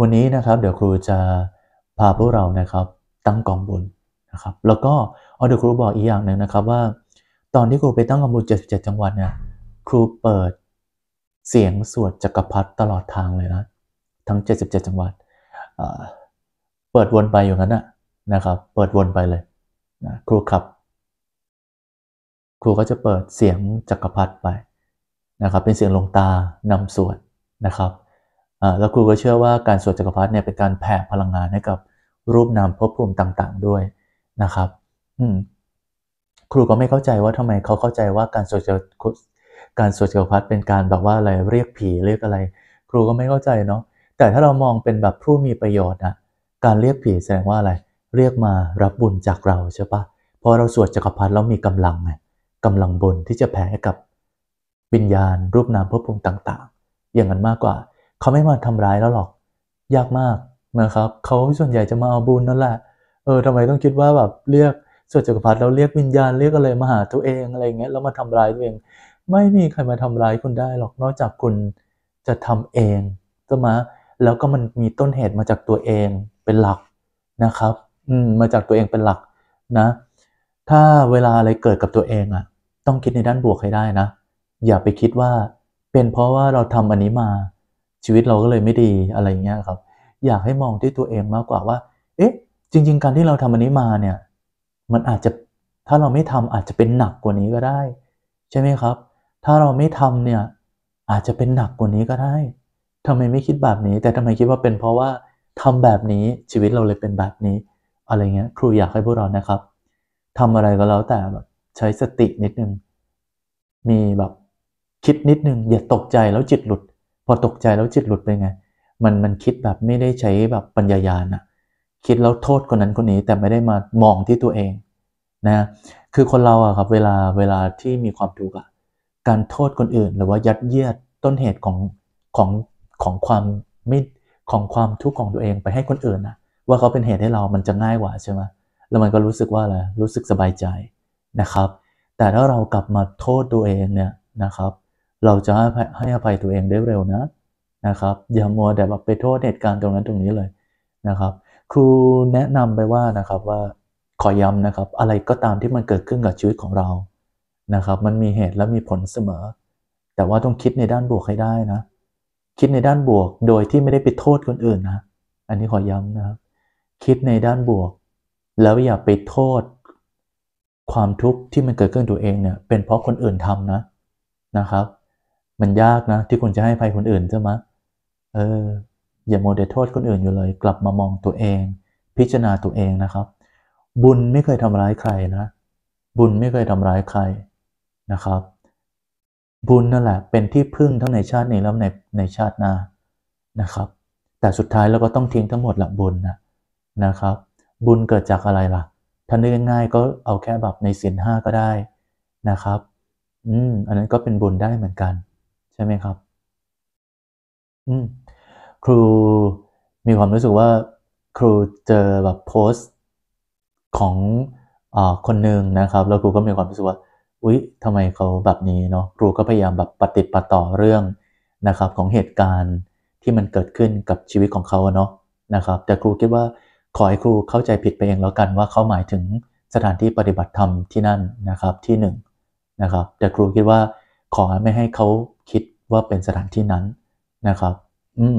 วันนี้นะครับเดี๋ยวครูจะพาพวกเรานะครับตั้งกองบุญนะครับแล้วก็เดี๋ยวครูบอกอีกอย่างหนึ่งนะครับว่าตอนที่ครูไปตั้งกองบุญ77 จังหวัดเนี่ยครูเปิดเสียงสวดจักรพรรดิตลอดทางเลยนะทั้ง 77 จังหวัด เปิดวนไปอยู่นั้นนะนะครับเปิดวนไปเลยนะครูครับ ครูก็จะเปิดเสียงจักรพรรดิไปนะครับ เป็นเสียงลงตานำสวดนะครับแล้วครูก็เชื่อว่าการสวดจักรพรรดิเนี่ยเป็นการแผ่พลังงานให้กับรูปนามภพภูมิต่างๆ ด้วยนะครับครูก็ไม่เข้าใจว่าทำไมเขาเข้าใจว่าการสวดการสวดจักรพรรดิเป็นการแบบว่าอะไรเรียกผีเรียกอะไร ครูก็ไม่เข้าใจเนาะแต่ถ้าเรามองเป็นแบบผู้มีประโยชน์อะการเรียกผีแสดงว่าอะไร เรียกมารับบุญจากเราใช่ปะพอเราสวดจักรพรรดิเรามีกำลังไงกำลังบุญที่จะแผ่กับวิญญาณ รูปนามภพภูมิต่าง ๆ อย่างนั้นมากกว่าเขาไม่มาทำร้ายแล้วหรอกยากมากนะครับเขาส่วนใหญ่จะมาเอาบุญนั่นแหละเออทำไมต้องคิดว่าแบบเรียกสวดจักรพรรดิเราเรียกวิญญาณเรียกอะไรมาหาตัวเองอะไรเงี้ยแล้วมาทำร้ายตัวเองไม่มีใครมาทำร้ายคุณได้หรอกนอกจากคุณจะทำเองใช่ไหมแล้วก็มันมีต้นเหตุมาจากตัวเองเป็นหลักนะครับอืมมาจากตัวเองเป็นหลักนะ ถ้าเวลาอะไรเกิดกับตัวเองอะ่ะ ต้องคิดในด้านบวกให้ได้นะ อย่าไปคิดว่า เป็นเพราะว่าเราทำอันนี้มา ชีวิตเราก็เลยไม่ดีอะไรเงี้ยครับ อยากให้มองที่ตัวเองมากกว่าว่าเอ๊ะ จริง ๆ การที่เราทำอันนี้มาเนี่ยมันอาจจะถ้าเราไม่ทำอาจจะเป็นหนักกว่านี้ก็ได้ ใช่ไหมครับถ้าเราไม่ทำเนี่ยอาจจะเป็นหนักกว่านี้ก็ได้ทำไมไม่คิดแบบนี้ แต่ทำไมคิดว่าเป็นเพราะว่าทำแบบนี้ชีวิตเราเลยเป็นแบบนี้อะไรเงี้ยครูอยากให้พวกเรานะครับทำอะไรก็แล้วแต่แบบใช้สตินิดนึง มีแบบคิดนิดนึงอย่าตกใจแล้วจิตหลุด พอตกใจแล้วจิตหลุดไปไง มันมันคิดแบบไม่ได้ใช้แบบปัญญาญาณอะคิดแล้วโทษคนนั้นคนนี้ แต่ไม่ได้มามองที่ตัวเองนะคือคนเราอะครับเวลาเวลาที่มีความทุกข์อะการโทษคนอื่น หรือว่ายัดเยียดต้นเหตุของของของความไม่ของความทุกข์ของตัวเองไปให้คนอื่นนะว่าเขาเป็นเหตุให้เรามันจะง่ายกว่าใช่ไหมแล้วมันก็รู้สึกว่าอะไรรู้สึกสบายใจนะครับ แต่ถ้าเรากลับมาโทษตัวเองเนี่ยนะครับ เราจะให้ให้อภัยตัวเองได้เร็วนะนะครับอย่ามัวแต่แบบไปโทษเหตุการณ์ตรงนั้นตรงนี้เลยนะครับ ครูแนะนำไปว่านะครับว่าขอย้ำนะครับอะไรก็ตามที่มันเกิดขึ้นกับชีวิตของเรานะครับมันมีเหตุและมีผลเสมอ แต่ว่าต้องคิดในด้านบวกให้ได้นะ คิดในด้านบวกโดยที่ไม่ได้ไปโทษคนอื่นนะอันนี้ขอย้ำนะครับ คิดในด้านบวก แล้วอย่าไปโทษ ความทุกข์ที่มันเกิดขึ้นตัวเองเนี่ยเป็นเพราะคนอื่นทำนะนะครับ มันยากนะ ที่คุณจะให้ภัยคนอื่นใช่ไหมเอออย่าโมเดโทษคนอื่นอยู่เลย กลับมามองตัวเอง พิจารณาตัวเองนะครับ บุญไม่เคยทำร้ายใครนะบุญไม่เคยทำร้ายใครนะครับบุญนั่นแหละเป็นที่พึ่งทั้งในชาตินี้แล้วในในชาติหน้านะครับแต่สุดท้ายเราก็ต้องทิ้งทั้งหมดละบุญนะนะครับ บุญเกิดจากอะไรล่ะท่านึกง่ายๆก็เอาแค่แบบในศีลห้าก็ได้นะครับอืมอันนั้นก็เป็นบุญได้เหมือนกันใช่ไหมครับอืมครูมีความรู้สึกว่าครูเจอแบบโพสต์ของอคนหนึ่งนะครับแล้วครูก็มีความรู้สึกว่าอุ๊ยทำไมเขาแบบนี้เนาะครูก็พยายามแบบปฏิติดปต่อเรื่องนะครับของเหตุการณ์ที่มันเกิดขึ้นกับชีวิตของเขาเนาะนะครับ แต่ครูคิดว่าขอให้ครูเข้าใจผิดไปเองแล้วกันว่าเขาหมายถึงสถานที่ปฏิบัติธรรมที่นั่นนะครับที่1นนะครับ แต่ครูคิดว่า ขอไม่ให้เขาคิดว่าเป็นสถานที่นั้นนะครับ อืม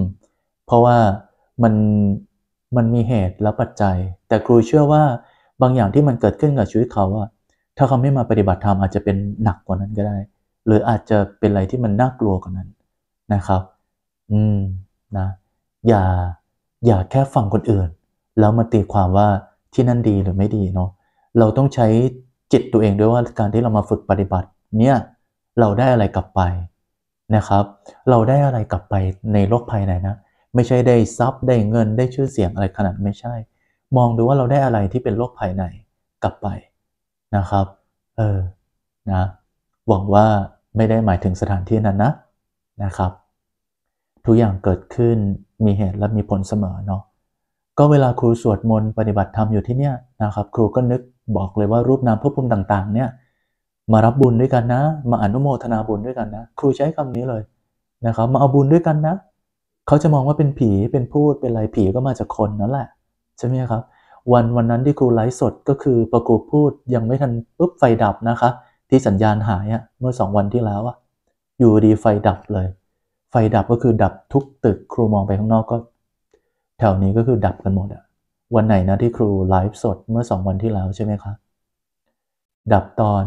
เพราะว่ามันมันมีเหตุและปัจจัย แต่ครูเชื่อว่าบางอย่างที่มันเกิดขึ้นกับชีวิตเขาอะถ้าเขาไม่มาปฏิบัติธรรมอาจจะเป็นหนักกว่านั้นก็ได้ หรืออาจจะเป็นอะไรที่มันน่ากลัวกว่านั้นนะครับ อืมนะอย่าอย่าแค่ฟังคนอื่น แล้วมาตีความว่าที่นั่นดีหรือไม่ดีเนาะเราต้องใช้จิตตัวเองด้วยว่าการที่เรามาฝึกปฏิบัติเนี่ยเราได้อะไรกลับไปนะครับ เราได้อะไรกลับไปในโลกภายในนะไม่ใช่ได้ทรัพย์ได้เงินได้ชื่อเสียงอะไรขนาดไม่ใช่ มองดูว่าเราได้อะไรที่เป็นโลกภายในกลับไปนะครับ เออ นะ หวังว่าไม่ได้หมายถึงสถานที่นั้น นะ นะครับ ทุกอย่างเกิดขึ้นมีเหตุและมีผล เสมอ เนาะก็ เวลาครูสวด มนต์ ปฏิบัติ ธรรม อยู่ ที่ เนี่ยนะครับ ครูก็นึก บอก เลยว่ารูป นามพระภูมิต่างๆเนี่ยมารับ บุญ ด้วยกัน นะ มาอนุโมทนา บุญ ด้วยกัน นะ ครูใช้คำนี้ เลย นะครับ มา เอา บุญ ด้วยกัน นะ เขา จะมองว่าเป็นผี เป็นพูดเป็น อะไร ผี ก็มาจาก คนนั่นแหละ ใช่ไหมครับวันวันนั้นที่ครูไลฟ์สดก็คือประกูพูดยังไม่ทันปุ๊บไฟดับนะคะ ที่สัญญาณหายอะเมื่อสองวันที่แล้วอะอยู่ดีไฟดับเลย ไฟดับก็คือดับทุกตึกครูมองไปข้างนอกก็ แถวนี้ก็คือดับกันหมดอะวันไหนนะที่ครูไลฟ์สดเมื่อสองวันที่แล้วใช่ไหมคะดับตอน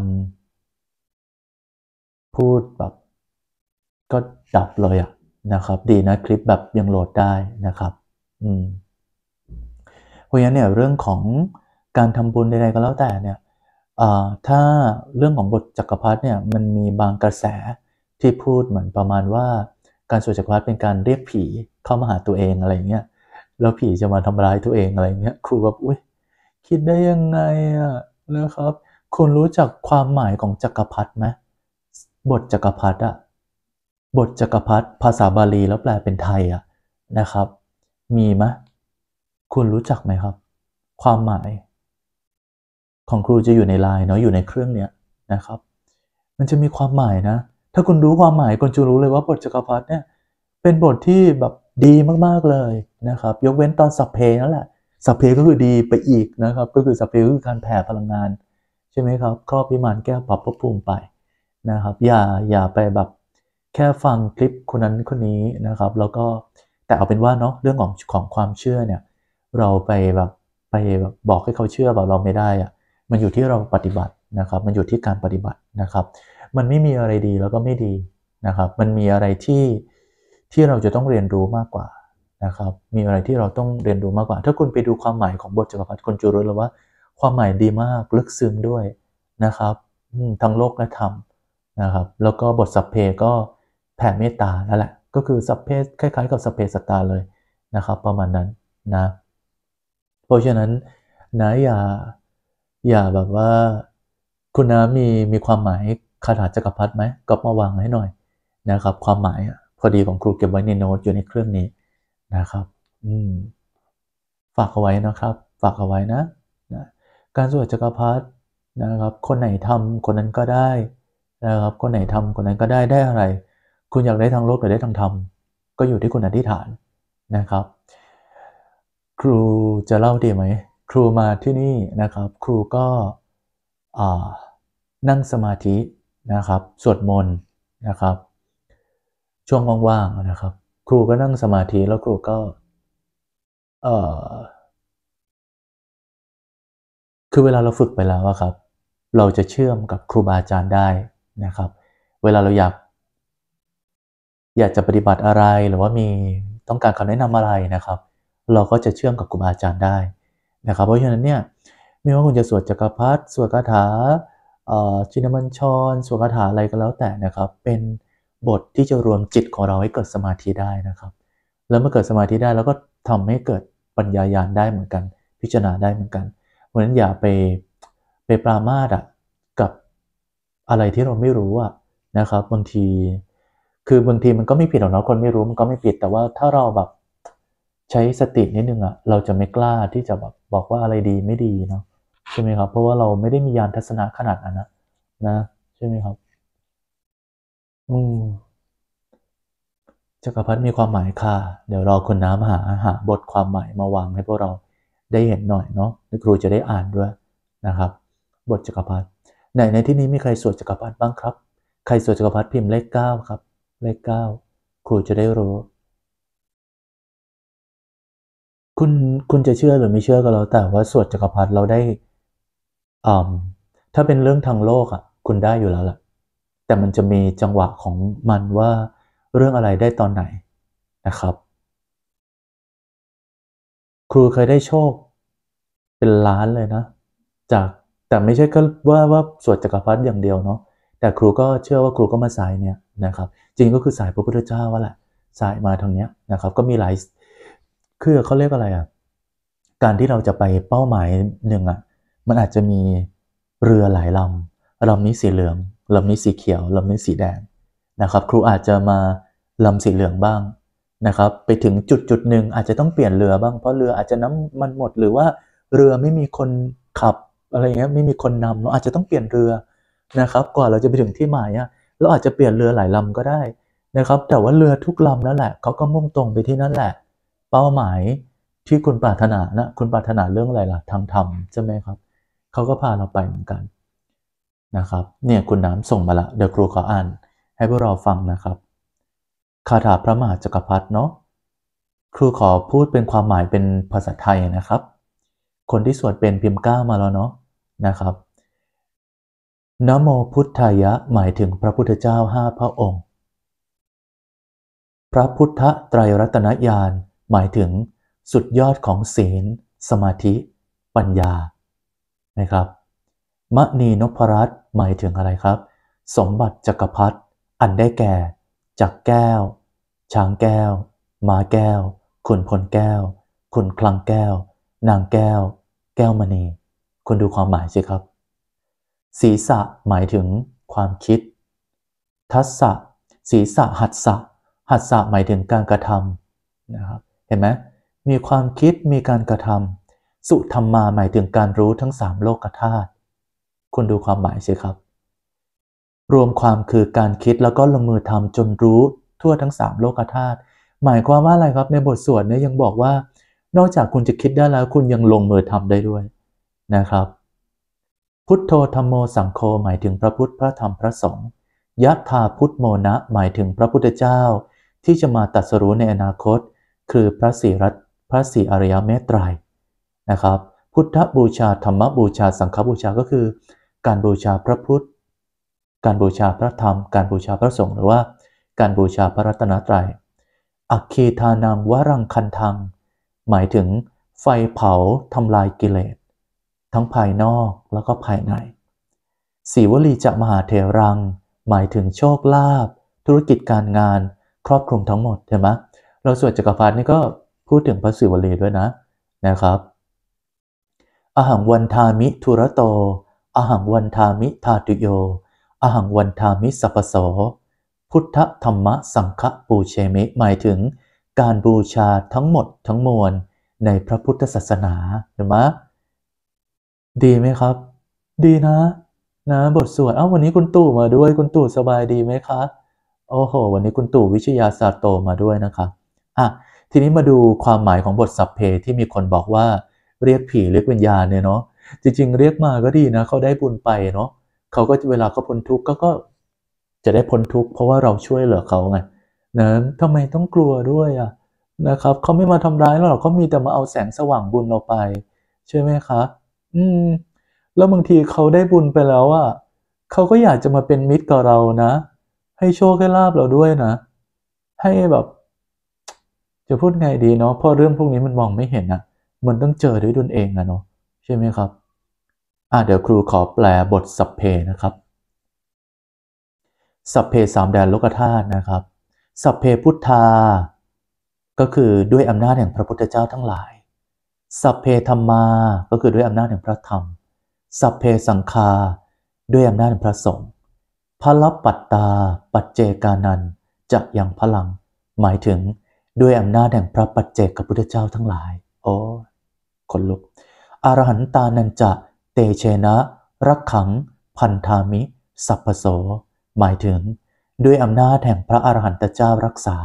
พูดแบบ ก็ดับเลยอะนะครับ ดีนะคลิปแบบยังโหลดได้นะครับ อืมราะฉะนั้นเนี่ยเรื่องของการทำบุญใดๆก็แล้วแต่เนี่ยถ้าเรื่องของบทจักรพรรดิเนี่ย มันมีบางกระแสที่พูดเหมือนประมาณว่า การสวดจักรพรรดิเป็นการเรียกผีเข้ามาหาตัวเองอะไรเงี้ยแล้วผีจะมาทำร้ายตัวเองอะไรเงี้ยครูแบบอุ้ยคิดได้ยังไงอ่ะนะครับ คุณรู้จักความหมายของจักรพรรดิไหมบทจักรพรรดิอะบทจักรพรรดิภาษาบาลีแล้วแปลเป็นไทยอะนะครับ มีไหมคุณรู้จักไหมครับ ความหมายของครูจะอยู่ในไลน์เนาะอยู่ในเครื่องเนี้ยนะครับ มันจะมีความหมายนะ ถ้าคุณรู้ความหมายคุณจะรู้เลยว่าบทจักรพรรดิเนี่ยเป็นบทที่แบบดีมากๆเลยนะครับ ยกเว้นตอนสัพเพนั่นแหละสัพเพก็คือดีไปอีกนะครับ ก็คือ สัพเพก็คือการแผ่พลังงาน ใช่ไหมครับครอบพิมานแก้ปรับภพภูมิไปนะครับ อย่า อย่าไปแบบแค่ฟังคลิปคนนั้นคนนี้นะครับ แล้วก็แต่เอาเป็นว่าเนาะเรื่องของของความเชื่อเนี่ยเราไปแบบไปแบบบอกให้เขาเชื่อแบบเราไม่ได้อะ มันอยู่ที่เราปฏิบัตินะครับ มันอยู่ที่การปฏิบัตินะครับ มันไม่มีอะไรดีแล้วก็ไม่ดีนะครับ มันมีอะไรที่ที่เราจะต้องเรียนรู้มากกว่านะครับ มีอะไรที่เราต้องเรียนรู้มากกว่า ถ้าคุณไปดูความหมายของบทจักรพรรดิคนจูรุแล้วว่าความหมายดีมากลึกซึ้งด้วยนะครับ ทั้งโลกและธรรมนะครับ แล้วก็บทสัพเพก็แผ่เมตตานั่นแหละ ก็คือสัพเพคล้ายๆกับสัพเพสตาเลยนะครับ ประมาณนั้นนะเพราะฉะนั้นนะอย่า อย่าแบบว่าคุณน้ำมีมีความหมายคาถาจักรพรรดิไหมก็มาวางให้หน่อย นะครับ ความหมายพอดีของครูเก็บไว้ในโน้ตอยู่ในเครื่องนี้นะครับ อืมฝากเอาไว้นะครับ ฝากเอาไว้นะนะ การสวดจักรพรรดินะครับ คนไหนทำคนนั้นก็ได้ นะครับ คนไหนทำคนนั้นก็ได้ได้อะไร คุณอยากได้ทางโลกหรือได้ทางธรรมก็อยู่ที่คุณอธิษฐานนะครับครูจะเล่าดีไหมครูมาที่นี่นะครับครูก็นั่งสมาธินะครับ สวดมนต์นะครับ ช่วงว่างๆนะครับ ครูก็นั่งสมาธิแล้วครูก็คือเวลาเราฝึกไปแล้วครับ เราจะเชื่อมกับครูบาอาจารย์ได้นะครับ เวลาเราอยาก อยากจะปฏิบัติอะไรหรือว่ามีต้องการคำแนะนำอะไรนะครับเราก็จะเชื่อมกับครูบาอาจารย์ได้นะครับเพราะฉะนั้นเนี่ยไม่ว่าคุณจะสวดจักรพรรดิสวดคาถาจินมัญชรสวดคาถาอะไรก็แล้วแต่นะครับ เป็นบทที่จะรวมจิตของเราให้เกิดสมาธิได้นะครับ แล้วเมื่อเกิดสมาธิได้แล้วก็ทำให้เกิดปัญญายาณได้เหมือนกัน พิจารณาได้เหมือนกันเพราะฉะนั้นอย่าไปไปปรามาสอะกับอะไรที่เราไม่รู้อะนะครับบางทีคือบางทีมันก็ไม่ผิดหรอกเนาะคนไม่รู้มันก็ไม่ผิดแต่ว่าถ้าเราแบบใช้สตินิดนึงอะเราจะไม่กล้าที่จะแบบบอกว่าอะไรดีไม่ดีเนาะใช่ไหมครับ เพราะว่าเราไม่ได้มียานทัศนะขนาดนั้นนะนะใช่ไหมครับอืมจักรพรรดิมีความหมายค่ะ เดี๋ยวรอคนน้ำหาหาบทความหมายมาวางให้พวกเราได้เห็นหน่อยเนาะครูจะได้อ่านด้วยนะครับ บทจักรพรรดิไหนในที่นี้มีใครสวดจักรพรรดิบ้างครับ ใครสวดจักรพรรดิพิมพ์เลขเก้าครับ เลขเก้าครูจะได้รู้คุณคุณจะเชื่อหรือไม่เชื่อก็แล้วแต่ว่า สวดจักรพรรดิเราได้อ่าถ้าเป็นเรื่องทางโลกอ่ะคุณได้อยู่แล้วแหละแต่มันจะมีจังหวะของมันว่าเรื่องอะไรได้ตอนไหนนะครับ ครูเคยได้โชคเป็นล้านเลยนะ จากแต่ไม่ใช่ก็ว่าว่าสวดจักรพรรดิอย่างเดียวเนาะแต่ครูก็เชื่อว่าครูก็มาสายเนี่ยนะครับจริงก็คือสายพระพุทธเจ้าว่าแหละสายมาทางเนี้ยนะครับก็มีหลายคือเขาเรียกอะไรอ่ะการที่เราจะไปเป้าหมายหนึ่งอ่ะมันอาจจะมีเรือหลายลำลำนี้สีเหลืองลำนี้สีเขียวลำนี้สีแดงนะครับ ครูอาจจะมาลำสีเหลืองบ้างนะครับ ไปถึงจุดจุดหนึ่งอาจจะต้องเปลี่ยนเรือบ้าง เพราะเรืออาจจะน้ำมันหมดหรือว่า เรือไม่มีคนขับอะไรเงี้ยไม่มีคนนำเราอาจจะต้องเปลี่ยนเรือนะครับกว่าเราจะไปถึงที่หมายอะเราอาจจะเปลี่ยนเรือหลายลำก็ได้นะครับ แต่ว่าเรือทุกลำนั่นแหละเขาก็มุ่งตรงไปที่นั่นแหละเป้าหมายที่คุณปรารถนานะคุณปรารถนาเรื่องอะไรล่ะทางธรรมใช่ไหมครับ เขาก็พาเราไปเหมือนกันนะครับ เนี่ยคุณน้ำส่งมาละ เดี๋ยวครูขออ่าน ให้พวกเราฟังนะครับ คาถาพระมหาจักรพรรดิเนาะ ครูขอพูดเป็นความหมายเป็นภาษาไทยนะครับ คนที่สวดเป็นพิมพ์ก้ามาแล้วเนาะนะครับนโมพุทธายะหมายถึงพระพุทธเจ้าห้าพระองค์ พระพุทธไตรรัตนญาณหมายถึงสุดยอดของศีล สมาธิ ปัญญานะครับมณีนพรัตน์หมายถึงอะไรครับ สมบัติจักรพรรดิอันได้แก่ จักแก้วช้างแก้วม้าแก้วขุนพลแก้วขุนคลังแก้ว นางแก้ว แก้วมณีคุณดูความหมายสิครับ ศีรษะหมายถึงความคิด ทัศศีรษะหัตสะ หัตสะหมายถึงการกระทำนะครับเห็นไหม มีความคิด มีการกระทำ สุธรรมมาหมายถึงการรู้ทั้งสามโลกธาตุ คุณดูความหมายสิครับ รวมความคือการคิดแล้วก็ลงมือทำ จนรู้ทั่วทั้งสามโลกธาตุ หมายความว่าอะไรครับ ในบทสวดเนี่ยยังบอกว่า นอกจากคุณจะคิดได้แล้วคุณยังลงมือทำได้ด้วยนะครับ พุทโธธรรมโมสังโฆ หมายถึงพระพุทธ พระธรรม พระสงฆ์ยัตถาพุทโมนะ หมายถึงพระพุทธเจ้า ที่จะมาตัดสรู้ในอนาคตคือพระสีรัตพระสีอริยเมตไตรนะครับพุทธบูชาธรรมบูชาสังฆบูชาก็คือ การบูชาพระพุทธ การบูชาพระธรรม การบูชาพระสงฆ์หรือว่า การบูชาพระรัตนตรัยอัคคีทานังวรังคันทังหมายถึงไฟเผาทำลายกิเลสทั้งภายนอกแล้วก็ภายในสีวลีจะมหาเทรัง หมายถึงโชคลาภธุรกิจการงานครอบคลุมทั้งหมดเห็นไหมเราสวดจักรพรรดินี่ก็พูดถึงพระสิวลีด้วยนะนะครับอหังวันทามิทุระโตอหังวันทามิทาตุโยอหังวันทามิสัพโสพุทธธรรมสังฆปูเชมิหมายถึง การบูชาทั้งหมดทั้งมวลในพระพุทธศาสนาเห็นไหมดีไหมครับ ดีนะนะบทสวดเอ้าวันนี้คุณตู่มาด้วยคุณตู่สบายดีไหมคะโอ้โหวันนี้คุณตู่วิชยาศาสตร์โตมาด้วยนะคะอ่ะทีนี้มาดูความหมายของบทสัพเพที่มีคนบอกว่าเรียกผีเรียกวิญญาณเนี่ยเนาะจริงๆเรียกมาก็ดีนะเขาได้บุญไปเนาะเขาก็เวลาเขาพ้นทุกข์ก็ก็จะได้พ้นทุกข์เพราะว่าเราช่วยเหลือเขาไงนะทำไมต้องกลัวด้วยอ่ะนะครับเขาไม่มาทำร้ายเราหรอกเขามีแต่มาเอาแสงสว่างบุญเราไปใช่ไหมคะอืมแล้วบางทีเขาได้บุญไปแล้วอ่ะเขาก็อยากจะมาเป็นมิตรกับเรานะ ให้โชคให้ลาบเราด้วยนะ ให้แบบจะพูดไงดีเนาะ เพราะเรื่องพวกนี้มันมองไม่เห็นอะมันต้องเจอด้วยตนเองนะเนาะ ใช่ไหมครับอ่าเดี๋ยวครูขอแปลบทสัพเพนะครับ สัพเพสามแดนโลกธาตุนะครับ สัพเพพุทธา ก็คือด้วยอำนาจแห่งพระพุทธเจ้าทั้งหลาย สัพเพธรรมา ก็คือด้วยอำนาจแห่งพระธรรม สัพเพสังคา ด้วยอำนาจแห่งพระสงฆ์พระลับปัตตา ปัจเจกานัน จะยังพลัง หมายถึงด้วยอำนาจแห่งพระปัจเจกกับพุทธเจ้าทั้งหลายโอ้คนลุก อรหันตานันจะ เตเชนะ รักขังพันธามิสัพพโส หมายถึง ด้วยอำนาจแห่งพระอรหันตเจ้ารักษา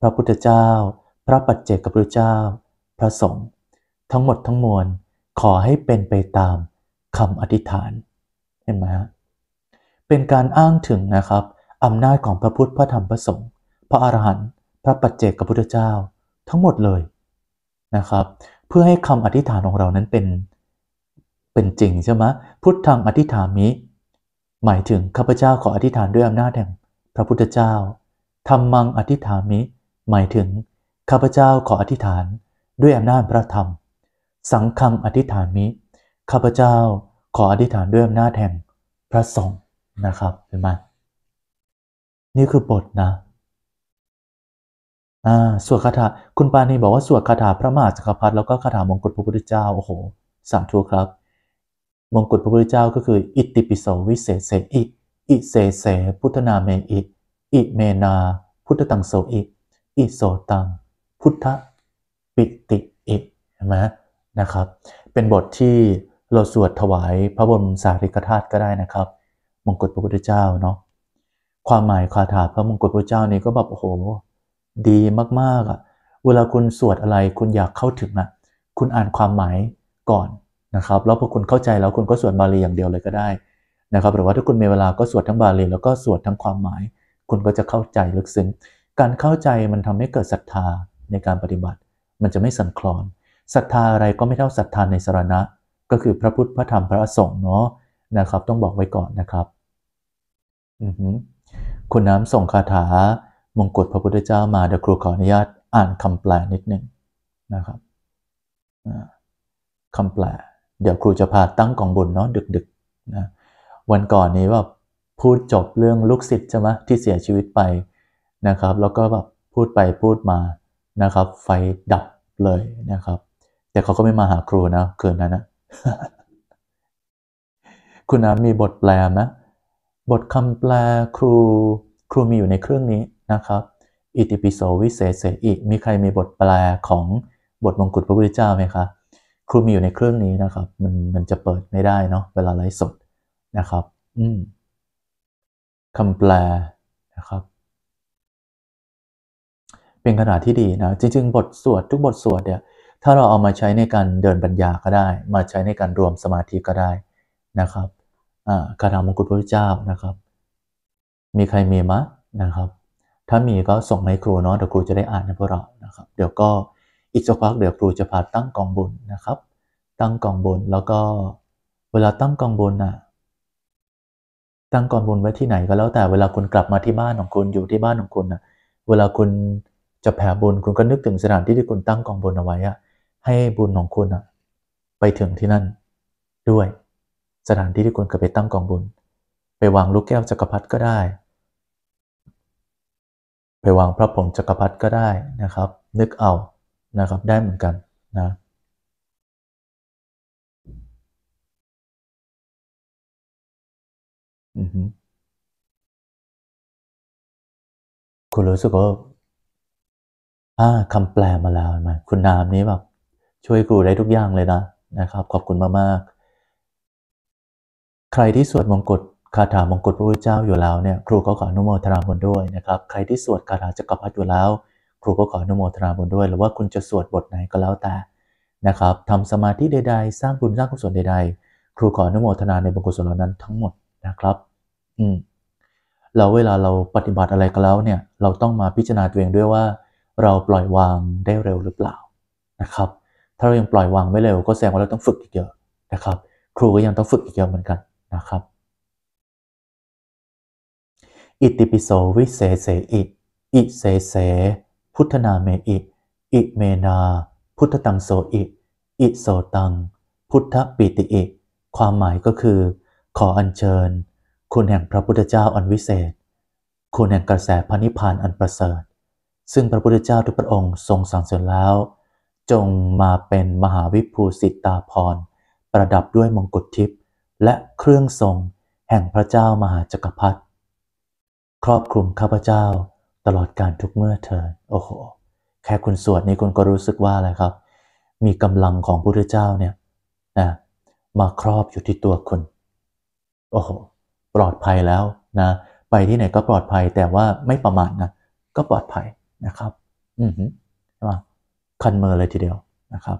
พระพุทธเจ้า พระปัจเจกกับพุทธเจ้า พระสงฆ์ทั้งหมดทั้งมวลขอให้เป็นไปตามคำอธิษฐาน เห็นไหมฮะ เป็นการอ้างถึงนะครับอำนาจของพระพุทธพระธรรมพระสงฆ์พระอรหันต์พระปัจเจกพระพุทธเจ้าทั้งหมดเลยนะครับ เพื่อให้คำอธิษฐานของเรานั้นเป็นเป็นจริงใช่ไหมพุทธังอธิษฐานมิ หมายถึงข้าพเจ้าขออธิษฐานด้วยอำนาจแห่งพระพุทธเจ้าธรรมัง อธิษฐานมิหมายถึงข้าพเจ้าขออธิษฐานด้วยอำนาจพระธรรม สังฆังอธิษฐานมิข้าพเจ้าขออธิษฐานด้วยอำนาจแห่งพระสงฆ์นะครับเห็นไหมนี่คือบทนะอ่าสวดคาถาคุณปานีบอกว่า สวดคาถาพระมหาจักรพรรดิแล้วก็คาถามงกุฎพระพุทธเจ้าโอ้โหสาธุครับ มงกุฎพระพุทธเจ้า ก็คือ อิติปิโสวิเศษเสอิอิเศเสพุทธนาเมอิ อิเมนา พุทธตังโสอิ อิโสตังพุทธปิติอิเห็นไหมนะครับเป็นบทที่เราสวดถวายพระบรมสารีริกธาตุก็ได้นะครับ มงกุฎพระพุทธเจ้าเนาะความหมายคาถาพระมงกุฎพระเจ้านี่ก็แบบโอ้โหดีมากๆอ่ะเวลาคุณสวดอะไรคุณอยากเข้าถึงนะคุณอ่านความหมายก่อนนะครับแล้วพอคุณเข้าใจแล้วคุณก็สวดบาลีอย่างเดียวเลยก็ได้นะครับหรือว่าถ้าคุณมีเวลาก็สวดทั้งบาลี แล้วก็สวดทั้งความหมาย คุณก็จะเข้าใจลึกซึ้งการเข้าใจมันทำให้เกิดศรัทธาในการปฏิบัติ มันจะไม่สั่นคลอนศรัทธาอะไรก็ไม่เท่าศรัทธาในสารณะ ก็คือพระพุทธพระธรรมพระสงฆ์เนาะนะครับ ต้องบอกไว้ก่อนนะครับอือคุณน้ำส่งคาถามงกุฎพระพุทธเจ้ามาเดี๋ยวครูขออนุญาตอ่านคำแปลนิดนึงนะครับคำแปล เดี๋ยวครูจะพาตั้งกองบุญเนาะดึกๆนะวันก่อนนี้ว่าพูดจบเรื่องลูกศิษย์ใช่ไหมที่เสียชีวิตไปนะครับ แล้วก็แบบพูดไปพูดมานะครับไฟดับเลยนะครับ แต่เขาก็ไม่มาหาครูนะ คืนนั้นนะคุณน้ำมีบทแปลไหมบทคำแปลครูครูมีอยู่ในเครื่องนี้นะครับอิติปิโสวิเศษเสอิมีใครมีบทแปล ของบท มงกุฎพระพุทธเจ้าไหมครับครู มีอยู่ในเครื่องนี้นะครับ มันมันจะเปิดไม่ได้เนาะเวลา ไลฟ์สดนะครับอืมคำแปลนะครับ เป็นขนาดที่ดีนะจริง ๆบท สวด ทุกบท สวดเนี่ย ถ้าเรา เอามาใช้ในการเดินปัญญาก็ ได้ มาใช้ในการรวมสมาธิก็ได้นะครับอ่าคาถามงกุฎพระพุทธเจ้านะครับ มีใครมีมะนะครับถ้ามีก็ส่งมให้ครูเนาะเดี๋ยวครูจะได้อ่านให้พวกเรานะครับ เดี๋ยวก็อีกสักพักเดี๋ยวครูจะพาตั้งกองบุญนะครับ ตั้งกองบุญแล้วก็เวลาตั้งกองบุญน่ะ ตั้งกองบุญไว้ที่ไหนก็แล้ว แต่เวลาคุณกลับมาที่บ้านของคุณอยู่ที่บ้านของคุณน่ะ เวลาคุณจะแผ่บุญคุณก็นึกถึงสถานที่ที่คุณตั้งกองบุญเอาไว้อะให้บุญของคุณอะไปถึงที่นั่นด้วย สถานที่ที่คุณเคยไปตั้งกองบุญ ไปวางลูกแก้วจักรพรรดิก็ได้ไปวางพระผงจักรพรรดิก็ได้นะครับ นึกเอานะครับ ได้เหมือนกันนะ คุณรู้สึกว่าอ่าคำแปลมาแล้วไหมคุณนามนี้แบบ ช่วยครูได้ทุกอย่างเลยนะนะครับ ขอบคุณมากๆใครที่สวดมงกุฎคาถามงกุฎพระพุทธเจ้าอยู่แล้วเนี่ยครูก็ขออนุโมทนาบุญด้วยนะครับ ใครที่สวดคาถาจักรพรรดิอยู่แล้ว ครูก็ขออนุโมทนาบุญด้วยหรือว่าคุณจะสวดบทไหนก็แล้วแต่นะครับทำสมาธิใด ๆ สร้างบุญสร้างกุศลใด ๆ ครูขออนุโมทนาในบุญกุศลเานั้นทั้งหมดนะครับอืมเราเวลาเราปฏิบัติอะไรก็แล้วเนี่ยเราต้องมาพิจารณาตัวเองด้วยว่าเราปล่อยวางได้เร็วหรือเปล่านะครับ ถ้าเรายังปล่อยวางไม่เร็วก็แสดงว่าเราต้องฝึกอีกเยอะนะครับ ครูก็ยังต้องฝึกอีกเยอะเหมือนกันนะครับอิติปิโสวิเศเสอิอิเศเส พุทธนาเมอิอิเมนา พุทธตังโสอิ อิโสตัง พุทธปิติอิความหมายก็คือขออัญเชิญ คุณแห่งพระพุทธเจ้าอันวิเศษ คุณแห่งกระแสพระนิพพานอันประเสริฐ ซึ่งพระพุทธเจ้าทุกพระองค์ทรงสั่งสอนแล้ว จงมาเป็นมหาวิภูสิตาพรประดับด้วยมงกุฎทิพย์และเครื่องทรง แห่งพระเจ้ามหาจักรพรรดิครอบคลุมข้าพเจ้าตลอดการทุกเมื่อเถิด โอ้โห แค่คุณสวดนี่คุณก็รู้สึกว่าอะไรครับ มีกำลังของพระพุทธเจ้าเนี่ยนะ มาครอบอยู่ที่ตัวคุณ โอ้โห ปลอดภัยแล้วนะ ไปที่ไหนก็ปลอดภัย แต่ว่าไม่ประมาทนะ ก็ปลอดภัยนะครับ อืมฮึใช่ไหมคันเมอเลยทีเดียวนะครับ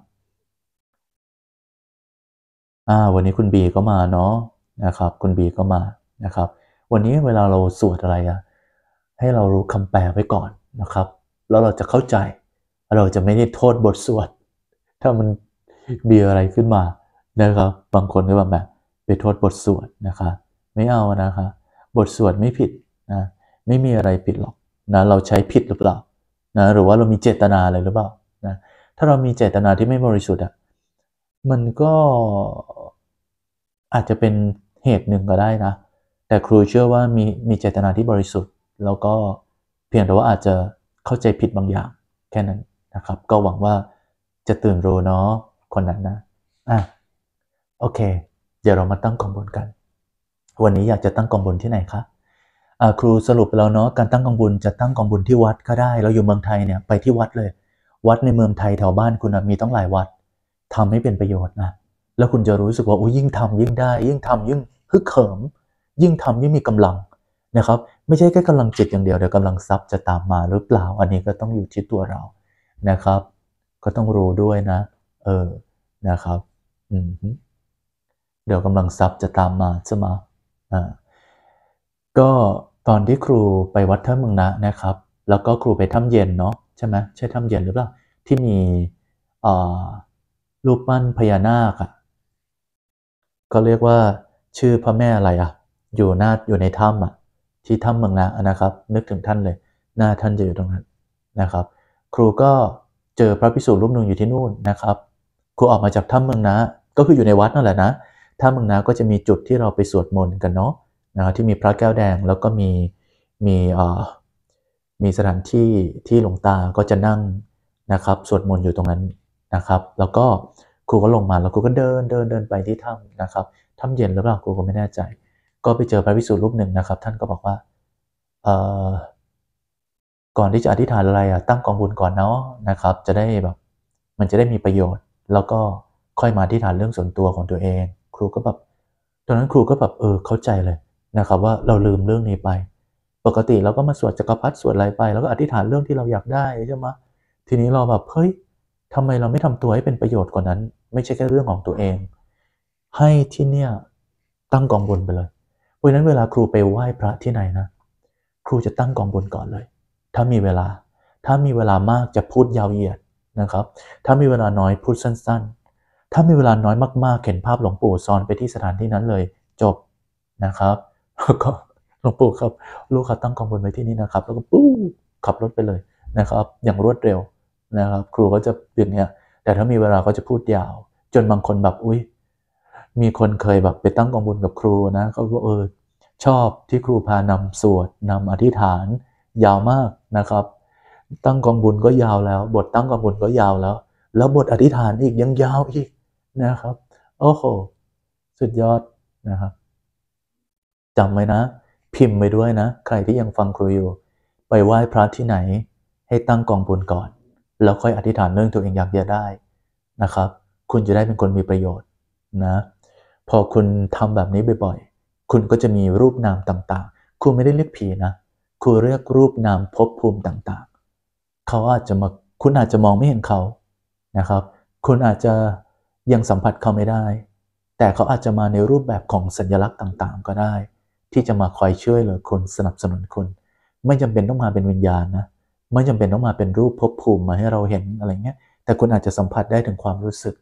อ่า วันนี้คุณบีก็มาเนาะนะครับ คุณบีก็มานะครับวันนี้เวลาเราสวดอะไรอะให้เรารู้คำแปลไว้ก่อนนะครับ แล้วเราจะเข้าใจ เราจะไม่ได้โทษบทสวด ถ้ามันมีอะไรขึ้นมานะครับ บางคนก็แบบแบบไปโทษบทสวดนะคะไม่เอานะคะบทสวดไม่ผิดนะไม่มีอะไรผิดหรอกนะเราใช้ผิดหรือเปล่านะหรือว่าเรามีเจตนาอะไรหรือเปล่านะถ้าเรามีเจตนาที่ไม่บริสุทธิ์อ่ะมันก็อาจจะเป็นเหตุหนึ่งก็ได้นะแต่ครูเชื่อว่ามีมีเจตนาที่บริสุทธิ์ แล้วก็เพียงแต่ว่าอาจจะเข้าใจผิดบางอย่างแค่นั้นนะครับ ก็หวังว่าจะตื่นรู้เนาะคนนั้นนะอ่ะโอเค เดี๋ยวเรามาตั้งกองบนกัน วันนี้อยากจะตั้งกองบนที่ไหนคะครูสรุปแล้วเนาะการตั้งกองบุญจะตั้งกองบุญที่วัดก็ได้เราอยู่เมืองไทยเนี่ยไปที่วัดเลย วัดในเมืองไทยแถวบ้านคุณนะมีต้องหลายวัด ทำให้เป็นประโยชน์นะแล้วคุณจะรู้สึกว่าโอ้ยิ่งทำยิ่งได้ ยิ่งทำยิ่งฮึกเหิมยิ่งทำยิ่งมีกำลังนะครับไม่ใช่แค่กำลังจิตอย่างเดียวแต่กำลังทรัพย์จะตามมาหรือเปล่าอันนี้ ก็ต้องอยู่ที่ตัวเรานะครับ ก็ต้องรู้ด้วยนะเออนะครับอืมเดี๋ยว กำลังทรัพย์จะตามมาใช่ไหมอ่าก็ ตอนที่ครูไปวัดท่าเมืองนะนะครับ แล้วก็ครูไปถ้าเย็นเนาะใช่ไหมใช่ถ้าเย็นหรือเปล่า ที่มีรูปปั้นพญานาคอะก็เรียกว่าชื่อพระแม่อะไรอ่ะอยู่หน้าอยู่ในถ้ำอ่ะที่ถ้ำเมืองนาะนะครับ นึกถึงท่านเลย หน้าท่านจะอยู่ตรงนั้นนะครับ ครูก็เจอพระพิสุรูปหนึ่งอยู่ที่นู่นนะครับ ครูออกมาจากถ้ำเมืองนะก็คืออยู่ในวัดนั่นแหละนะ ถ้ำเมืองนาก็จะมีจุดที่เราไปสวดมนต์กันเนาะนะ ที่มีพระแก้วแดงแล้วก็มีมีเอ่อมีสถานที่ที่หลวงตาก็จะนั่งนะครับสวดมนต์อยู่ตรงนั้นนะครับ แล้วก็ครูก็ลงมาแล้วครูก็เดินเดินเดินไปที่ถ้ำนะครับถ้ำเย็นหรือเปล่าครูก็ไม่แน่ใจก็ไปเจอพระภิกษุรูปหนึ่งนะครับท่านก็บอกว่าเออก่อนที่จะอธิษฐานอะไรอ่ะตั้งกองบุญก่อนเนาะนะครับจะได้แบบมันจะได้มีประโยชน์แล้วก็ค่อยมาอธิษฐานเรื่องส่วนตัวของตัวเอง ครูก็แบบตอนนั้นครูก็แบบเออเข้าใจเลยนะครับว่าเราลืมเรื่องนี้ไป ปกติเราก็มาสวดจักรพรรดิสวดอะไรไป แล้วก็อธิษฐานเรื่องที่เราอยากได้ใช่ไหมทีนี้เราแบบเฮ้ยทำไมเราไม่ทำตัวให้เป็นประโยชน์กว่านั้น ไม่ใช่แค่เรื่องของตัวเอง ให้ที่เนี่ยตั้งกองบุญไปเลยเพราะฉะนั้นเวลาครูไปไหว้พระที่ไหนนะครูจะตั้งกองบุญก่อนเลย ถ้ามีเวลา ถ้ามีเวลามากจะพูดยาวเหยียดนะครับ ถ้ามีเวลาน้อยพูดสั้น ๆ ถ้ามีเวลาน้อยมากๆ เห็นภาพหลวงปู่ซอนไปที่สถานที่นั้นเลย จบนะครับแล้วก็หลวงปู่ครับ ลูกคัาตั้งกองบุญไว้ที่นี่นะครับ แล้วก็ปุ๊บขับรถไปเลยนะครับ อย่างรวดเร็วนะครับ ครูก็จะอย่างเนี้ยแต่ถ้ามีเวลาก็จะพูดยาวจนบางคนแบบอุ้ยมีคนเคยแบบไปตั้งกองบุญกับครูนะเขาก็เออ ชอบที่ครูพานำสวดนำอธิษฐานยาวมากนะครับ ตั้งกองบุญก็ยาวแล้ว บทตั้งกองบุญก็ยาวแล้ว แล้วบทอธิษฐานอีกยังยาวอีกนะครับ โอ้โหสุดยอดนะครับจำไว้นะ พิมพ์ไปด้วยนะใครที่ยังฟังครูอยู่ ไปไหว้พระที่ไหน ให้ตั้งกองบุญก่อน แล้วค่อยอธิษฐานเรื่องตัวเองอยากจะได้นะครับ คุณจะได้เป็นคนมีประโยชน์นะพอคุณทำแบบนี้บ่อย ๆ คุณก็จะมีรูปนามต่าง ๆ คุณไม่ได้เรียกผีนะ คุณเรียกรูปนามภพภูมิต่างๆ เขาอาจจะมา คุณอาจจะมองไม่เห็นเขา นะครับ คุณอาจจะยังสัมผัสเขาไม่ได้ แต่เขาอาจจะมาในรูปแบบของสัญลักษณ์ต่างๆ ก็ได้ ที่จะมาคอยช่วยเหลือคนสนับสนุนคุณ ไม่จำเป็นต้องมาเป็นวิญญาณนะไม่จำเป็นต้องมาเป็นรูปภพภูมิมาให้เราเห็นอะไรเงี้ยแต่คุณอาจจะสัมผัสได้ถึงความรู้สึก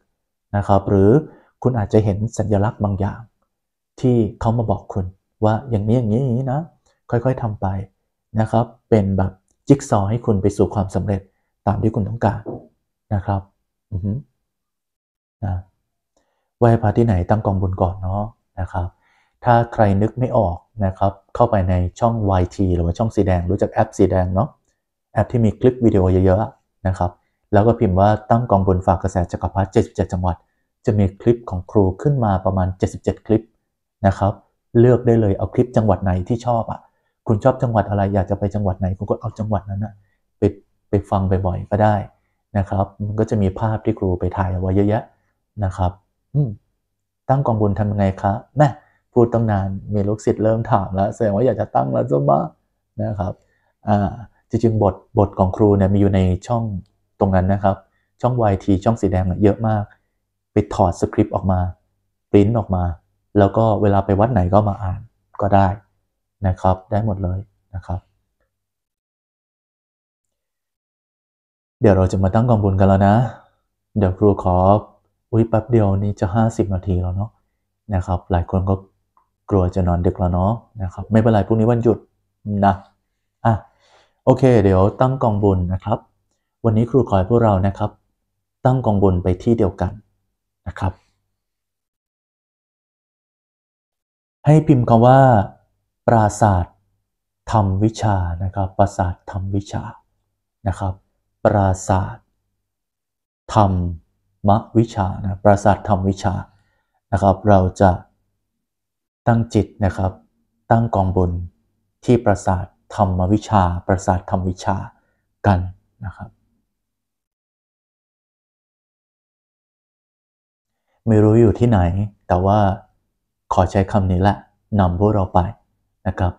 นะครับ หรือคุณอาจจะเห็นสัญลักษณ์บางอย่างที่เขามาบอกคุณว่าอย่างนี้อย่างนี้อย่างนี้นะค่อยๆทำไปนะครับเป็นแบบจิ๊กซอให้คุณไปสู่ความสำเร็จตามที่คุณต้องการนะครับนะไหว้พระที่ไหนตั้งกองบุญก่อนเนาะนะครับถ้าใครนึกไม่ออกนะครับเข้าไปในช่อง YT หรือว่าช่องสีแดง รู้จักแอปสีแดงเนาะแอปที่มีคลิปวิดีโอเยอะๆนะครับแล้วก็พิมพ์ว่าตั้งกองบุญฝากกระแสจักรพรรดิ77จังหวัดจะมีคลิปของครูขึ้นมาประมาณ 77 คลิปนะครับ เลือกได้เลยเอาคลิปจังหวัดไหนที่ชอบอ่ะ คุณชอบจังหวัดอะไรอยากจะไปจังหวัดไหน คุณก็เอาจังหวัดนั้นนะไปไปฟังบ่อยๆก็ได้นะครับ มันก็จะมีภาพที่ครูไปถ่ายเอาไว้เยอะแยะนะครับ อืตั้งกองบุญทำยังไงคะแม่พูดตั้งนานมีลูกศิษย์เริ่มถามแล้ว แสดงว่าอยากจะตั้งแล้วจ้ะมานะครับ อ่าจริงๆบทบทของครูเนี่ยมีอยู่ในช่องตรงนั้นนะครับ ช่อง YT ช่องสีแดงเยอะมากไปถอดสคริปต์ ออกมาปริ้นออกมา แล้วก็เวลาไปวัดไหนก็มาอ่านก็ได้นะครับได้หมดเลยนะครับ เดี๋ยวเราจะมาตั้งกองบุญกันแล้วนะ เดี๋ยวครูขออุ้ยแป๊บเดียวนี้จะ 50 นาทีแล้วเนาะนะครับ หลายคนก็กลัวจะนอนดึกแล้วเนาะนะครับไม่เป็นไรพรุ่งนี้วันหยุดนะอ่ะโอเคเดี๋ยวตั้งกองบุญนะครับ วันนี้ครูขอให้พวกเรานะครับ ตั้งกองบุญไปที่เดียวกันนะครับให้พิมพ์คำว่าปราศาสตร์ธรรมวิชานะครับ ปราศาสตร์ธรรมวิชานะครับ ปราศาสตร์ธรรมมวิชานะปราศาสตร์ธรรมวิชานะครับ เราจะตั้งจิตนะครับตั้งกองบุญที่ปราศาสตร์ธรรมวิชา ปราศาสตร์ธรรมวิชากันนะครับไม่รู้อยู่ที่ไหน แต่ว่าขอใช้คำนี้แหละนำพวกเราไปนะครับ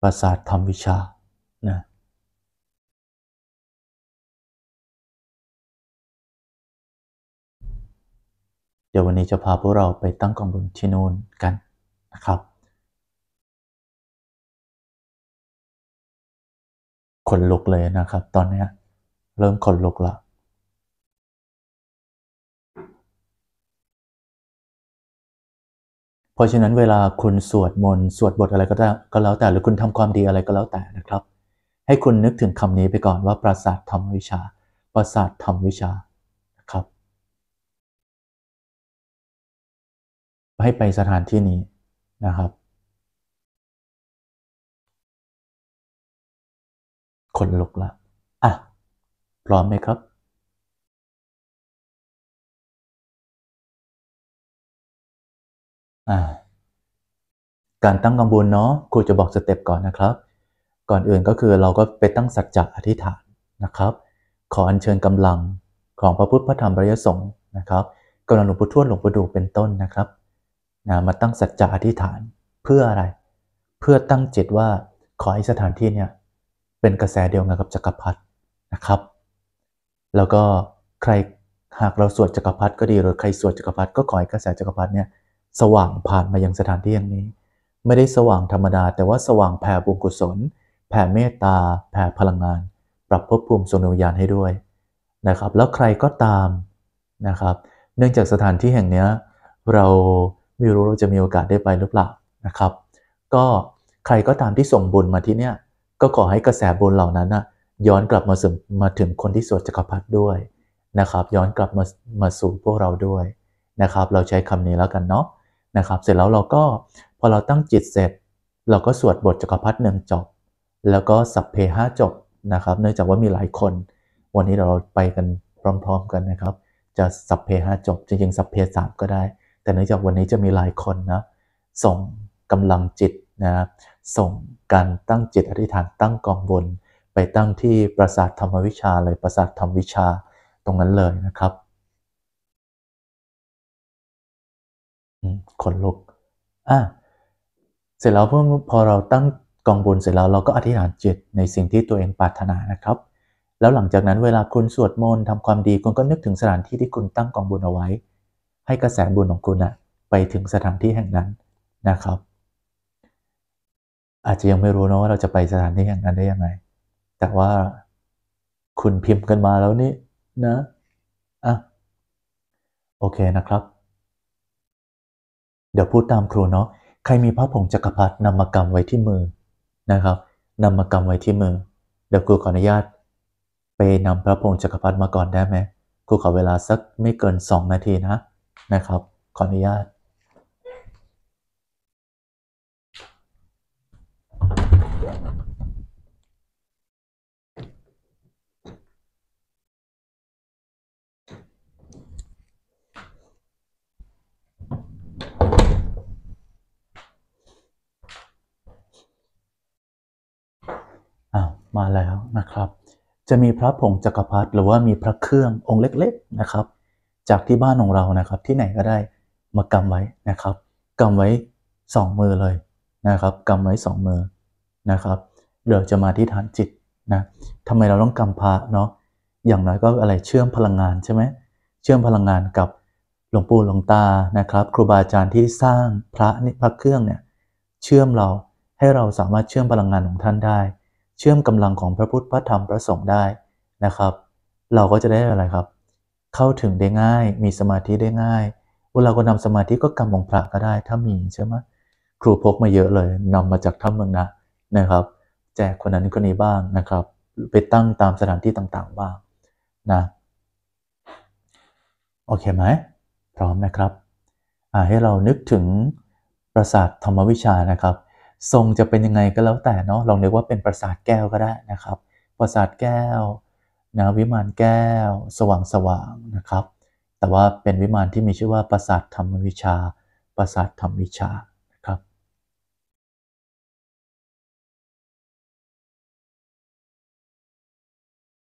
ประสาทธรรมวิชานะเดี๋ยววันนี้จะพาพวกเราไปตั้งกองบุญที่นู่นกันนะครับขนลุกเลยนะครับ ตอนนี้เริ่มขนลุกละเพราะฉะนั้นเวลาคุณสวดมนต์สวดบทอะไรก็ได้ก็แล้วแต่หรือคุณทำความดีอะไรก็แล้วแต่นะครับ ให้คุณนึกถึงคำนี้ไปก่อนว่าปราสาทธรรมวิชา ปราสาทธรรมวิชานะครับให้ไปสถานที่นี้นะครับ คนลุกละอ่ะพร้อมไหมครับการตั้งกังวลเนาะ ครูจะบอกสเต็ปก่อนนะครับ ก่อนอื่นก็คือเราก็ไปตั้งสัจจะอธิษฐานนะครับ ขออัญเชิญกำลังของพระพุทธพระธรรมพระยสงฆ์นะครับ กำลังหลวงปู่ทวดหลวงปู่ดูเป็นต้นนะครับนะมาตั้งสัจจะอธิษฐานเพื่ออะไร เพื่อตั้งจิตว่าขอให้สถานที่เนี่ยเป็นกระแสเดียวกันกับจักรพรรดินะครับ แล้วก็ใครหากเราสวดจักรพรรดิก็ดีหรือใครสวดจักรพรรดิก็ขอให้กระแสจักรพรรดิเนี่ยสว่างผ่านมายังสถานที่อย่างนี้ ไม่ได้สว่างธรรมดา แต่ว่าสว่างแผ่บุญกุศลแผ่เมตตาแผ่พลังงาน ปรับภพภูมิสนุญาณให้ด้วยนะครับแล้วใครก็ตามนะครับเนื่องจากสถานที่แห่งนี้เราไม่รู้เราจะมีโอกาสได้ไปหรือเปล่านะครับ ก็ใครก็ตามที่ส่งบุญมาที่เนี่ยก็ขอให้กระแสบุญเหล่านั้นนะย้อนกลับมาสมมาถึงคนที่สวดจักรพรรดิด้วยนะครับ ย้อนกลับมามาสู่พวกเราด้วยนะครับ เราใช้คำนี้แล้วกันเนาะนะครับเสร็จแล้วเราก็พอเราตั้งจิตเสร็จ เราก็สวดบทจักรพรรดิหนึ่งจบ แล้วก็สัพเพห้าจบนะครับ เนื่องจากว่ามีหลายคน วันนี้เราไปกันพร้อมๆกันนะครับ จะสัพเพห้าจบจริงๆสัพเพสามก็ได้ แต่เนื่องจากวันนี้จะมีหลายคนนะ ส่งกำลังจิตนะส่งการตั้งจิตอธิษฐานตั้งกองบนไปตั้งที่ปราสาทธรรมวิชาเลยปราสาทธรรมวิชาตรงนั้นเลยนะครับขนลุกอ่ะ เสร็จแล้วเพื่อพอเราตั้งกองบุญเสร็จแล้วเราก็อธิษฐานจิตในสิ่งที่ตัวเองปรารถนานะครับ แล้วหลังจากนั้นเวลาคุณสวดมนต์ทำความดี คุณก็นึกถึงสถานที่ที่คุณตั้งกองบุญเอาไว้ ให้กระแสบุญของคุณนะไปถึงสถานที่แห่งนั้นนะครับ อาจจะยังไม่รู้นะว่าเราจะไปสถานที่แห่งนั้นได้ยังไง แต่ว่าคุณพิมพ์กันมาแล้วนี่นะอ่ะโอเคนะครับเดี๋ยวพูดตามครูเนาะ ใครมีพระผงจักรพรรดินำมากรรมไว้ที่มือนะครับ นำมากรรมไว้ที่มือ เดี๋ยวครูขออนุญาต ไปนำพระผงจักรพรรดิมาก่อนได้ไหมครูขอเวลาสักไม่เกิน 2 นาทีนะนะครับ ขออนุญาตมาแล้วนะครับ จะมีพระผงจักรพรรดิหรือว่ามีพระเครื่ององค์เล็กๆนะครับ จากที่บ้านของเรานะครับ ที่ไหนก็ได้มากำไว้นะครับกำไว้ 2 มือเลยนะครับกำไว้ 2 มือนะครับ เดี๋ยวจะมาที่ฐานจิตนะทำไมเราต้องกำพระเนาะ อย่างน้อยก็อะไรเชื่อมพลังงานใช่ไหมเชื่อมพลังงานกับหลวงปู่หลวงตานะครับ ครูบาอาจารย์ที่สร้างพระนิพพเครื่องเนี่ย เชื่อมเราให้เราสามารถเชื่อมพลังงานของท่านได้เชื่อมกำลังของพระพุทธพระธรรมพระสงฆ์ได้นะครับ เราก็จะได้อะไรครับ เข้าถึงได้ง่ายมีสมาธิได้ง่ายเวลาก็นำสมาธิก็กำองพระก็ได้ ถ้ามีใช่ไหมครูพกมาเยอะเลย นำมาจากถ้ำเมืองนะนะครับแจกคนนั้นคนนี้บ้างนะครับ ไปตั้งตามสถานที่ต่างๆบ้างนะโอเคไหม พร้อมนะครับ ให้เรานึกถึงประสาทธรรมวิชานะครับทรงจะเป็นยังไงก็แล้วแต่เนาะลองเรียกว่าเป็นปราสาทแก้วก็ได้นะครับ ปราสาทแก้วนะวิมานแก้วสว่างสว่างนะครับ แต่ว่าเป็นวิมานที่มีชื่อว่าปราสาทธรรมวิชาปราสาทธรรมวิชาครับ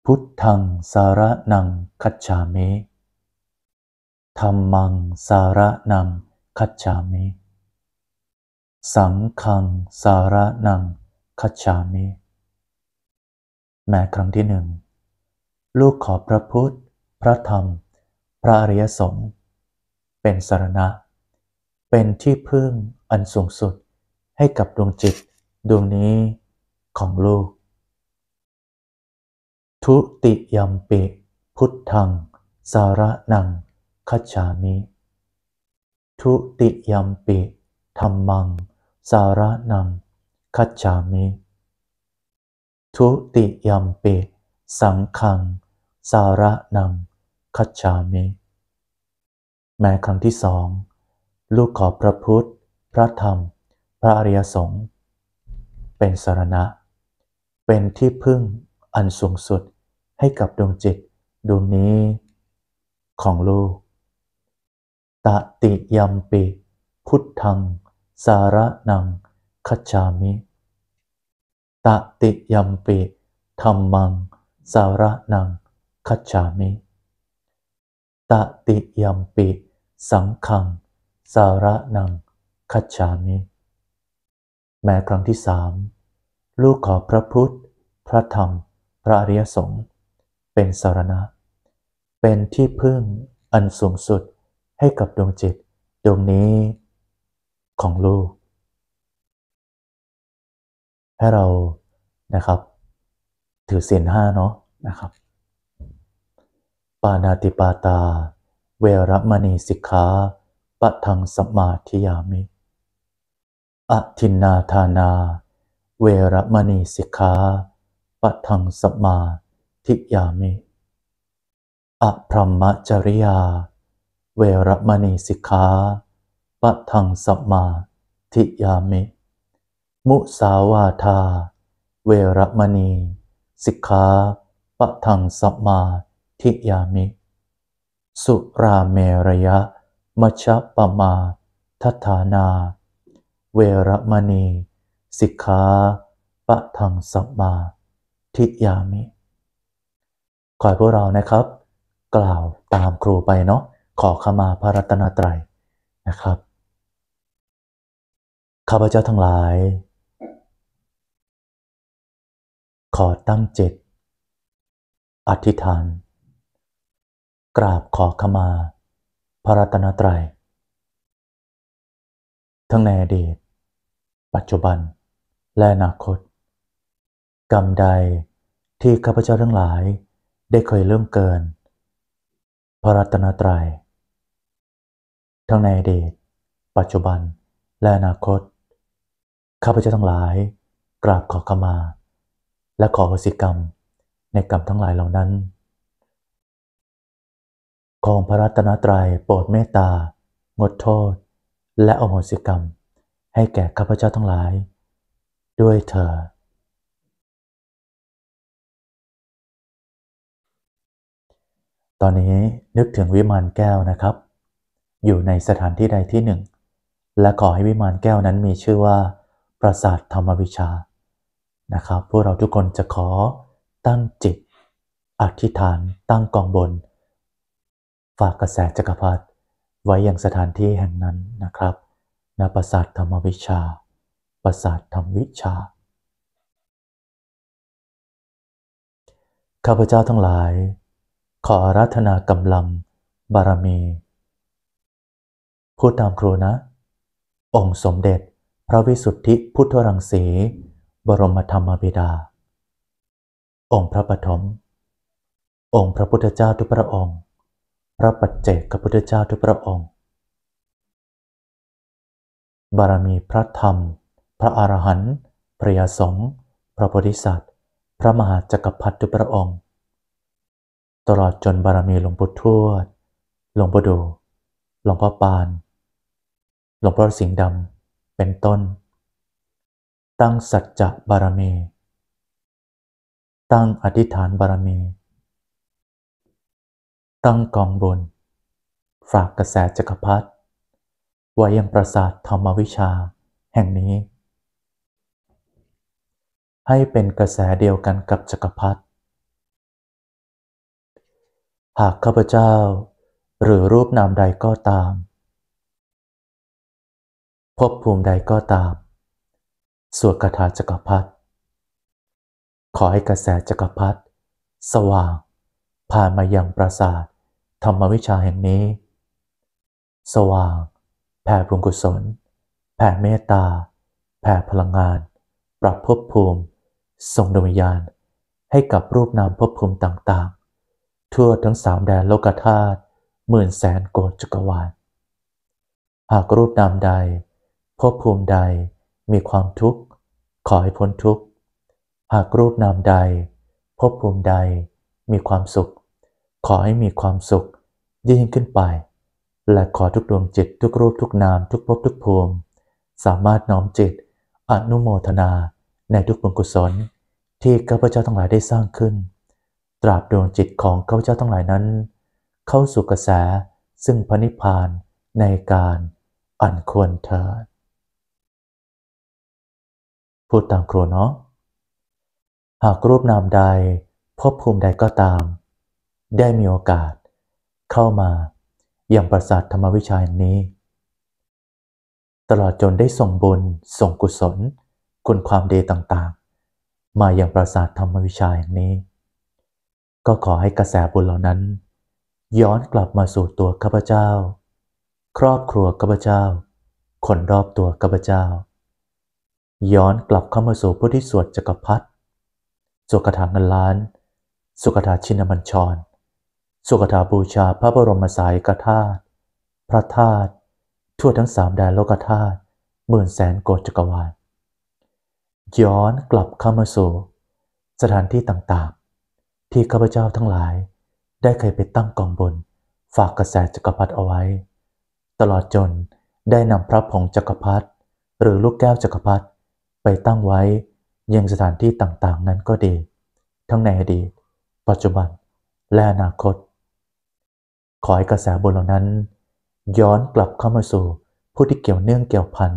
พุทธังสารนังคัจฉามิธรรมังสารนังคัจฉามิสังคังสารนังคัจฉามิแม้ครั้งที่หนึ่ง ลูกขอพระพุทธ พระธรรม พระอริยสงฆ์เป็นสารณะ เป็นที่พึ่งอันสูงสุดให้กับดวงจิตดวงนี้ของลูก ทุติยมปิพุทธังสารนังคัจฉามิ ทุติยมปิธรรมังสารนังคัจฉามิทุติยัมปิสังขัง สารนังคัจฉามิแม้ครั้งที่สอง ลูกขอพระพุทธ พระธรรม พระอริยสงฆ์เป็นสารณะ เป็นที่พึ่งอันสูงสุดให้กับดวงจิตดวงนี้ ของลูก ตติยัมปิพุทธังสารนังคัจฉามิ ตติยัมปิธรรมัง สารนังคัจฉามิ ตติยัมปิสังขังสารนังคัจฉามิ แม้ครั้งที่สามลูกขอพระพุทธ พระธรรม พระอริยสงฆ์เป็นสารณะ เป็นที่พึ่งอันสูงสุดให้กับดวงจิต ดวงนี้ของลูก ให้เรานะครับ ถือศีลห้าเนาะนะครับปานาติปาตา เวรมณีสิกขาปะทังสัมมาทิยามิอทินนาธานา เวรมณีสิกขาปะทังสัมมาทิยามิ อพรหมจริยา เวรมณีสิกขาปะทังสัมมาทิยามิ มุสาวาทา เวรมณี สิกขาปะทังสัมมาทิยามิ สุราเมรยะมชะปมา ทัฏฐานา เวรมณี สิกขาปะทังสัมาทิยามิ ขอให้พวกเรานะครับ กล่าวตามครูไปเนาะขอขมาพระรัตนตรัยนะครับข้าพเจ้าทั้งหลาย ขอตั้งจิตอธิษฐาน กราบขอขมา พระรัตนตรัยทั้งในอดีต ปัจจุบัน และอนาคต กรรมใดที่ข้าพเจ้าทั้งหลาย ได้เคยเรื่องเกิน พระรัตนตรัย ทั้งในอดีต ปัจจุบัน และอนาคตข้าพเจ้าทั้งหลาย กราบขอขมา และขอโหสิกรรมในกรรมทั้งหลายเหล่านั้น ของพระรัตนตรัยโปรดเมตตา งดโทษ และอโหสิกรรม ให้แก่ข้าพเจ้าทั้งหลาย ด้วยเถิดตอนนี้นึกถึงวิมานแก้วนะครับ อยู่ในสถานที่ใดที่หนึ่งและขอให้วิมานแก้วนั้นมีชื่อว่าประสาทธรรมวิชา นะครับ พวกเราทุกคนจะขอตั้งจิตอธิษฐานตั้งกองบนฝากกระแสจักรพรรดิไว้อย่างสถานที่แห่งนั้นนะครับ ณประสาทธรรมวิชา ประสาทธรรมวิชา ข้าพเจ้าทั้งหลาย ขออารัธนากำลังบารมีพูดตามครูนะ องค์สมเด็จพระวิสุทธิพุทธรังสี บรมธรรมบิดา องค์พระปฐมองค์พระพุทธเจ้าทุกพระองค์ พระปัจเจกพุทธเจ้าทุกพระองค์ บารมีพระธรรม พระอรหันต์พระยาสงฆ์พระโพธิสัตว์พระมหาจักรพรรดิทุกพระองค์ ตลอดจนบารมีหลวงปู่ทวดหลวงปู่ดูหลวงพ่อปานหลวงพ่อสิงห์ดำเป็นต้น ตั้งสัจจะบารมี ตั้งอธิษฐานบารมี ตั้งกองบุญฝากกระแสจักรพรรดิไว้ยังปราสาทธรรมวิชาแห่งนี้ ให้เป็นกระแสเดียวกันกับจักรพรรดิหากข้าพเจ้าหรือรูปนามใดก็ตามพบภูมิใดก็ตาม สวดคาถาจักรพรรดิขอให้กระแสจักรพรรดิสว่างผ่านมายังปราสาท ธรรมวิชาแห่งนี้ สว่างแผ่บุญกุศลแผ่เมตตา แผ่พลังงาน ปรับภพภูมิส่งดวงวิญญาณ ให้กับรูปนามภพภูมิต่างๆ ทั่วทั้งสามแดนโลกธาตุหมื่นแสนโกฏจักรวาลหากรูปนามใดภพภูมิใดมีความทุกข์ ขอให้พ้นทุกข์หากรูปนามใดภพภูมิใดมีความสุขขอให้มีความสุขยิ่งขึ้นไป และขอทุกดวงจิตทุกรูปทุกนามทุกภพทุกภูมิสามารถน้อมจิตอนุโมทนาในทุกบุญกุศลที่ข้าพเจ้าทั้งหลายได้สร้างขึ้น ตราบดวงจิตของข้าพเจ้าทั้งหลายนั้น เข้าสู่กระแสซึ่งพระนิพพานในการอันควรเถิดพูดตามครัวเนาะหากรูปนามใดพบภูมิใดก็ตาม ได้มีโอกาสเข้ามาอย่างประสาทธรรมวิชาแห่งนี้ ตลอดจนได้ส่งบุญส่งกุศล คุณความดีต่างๆ มาอย่างประสาทธรรมวิชาแห่งนี้ ก็ขอให้กระแสบุญเหล่านั้น ย้อนกลับมาสู่ตัวข้าพเจ้า ครอบครัวข้าพเจ้าคนรอบตัวข้าพเจ้าย้อนกลับเข้ามาสู่พุทธิสวดจักรพรรดิสุขถาเงินล้าน สุขถาชินมัญชร สุขถาบูชาพระบรมสายกธาตุพระธาตุ ทั่วทั้งสามแดนโลกธาตุหมื่นแสนโกจักรวาล ย้อนกลับเข้ามาสู่ สถานที่ต่างๆ ที่ข้าพเจ้าทั้งหลายได้เคยไปตั้งกองบนฝากกระแสจักรพรรดิเอาไว้ ตลอดจนได้นำพระผงจักรพรรดิหรือลูกแก้วจักรพรรดิไปตั้งไว้ยังสถานที่ต่างๆนั้นก็ดี ทั้งในอดีตปัจจุบัน และอนาคต ขอให้กระแสบนเหล่านั้น ย้อนกลับเข้ามาสู่ผู้ที่เกี่ยวเนื่องเกี่ยวพัน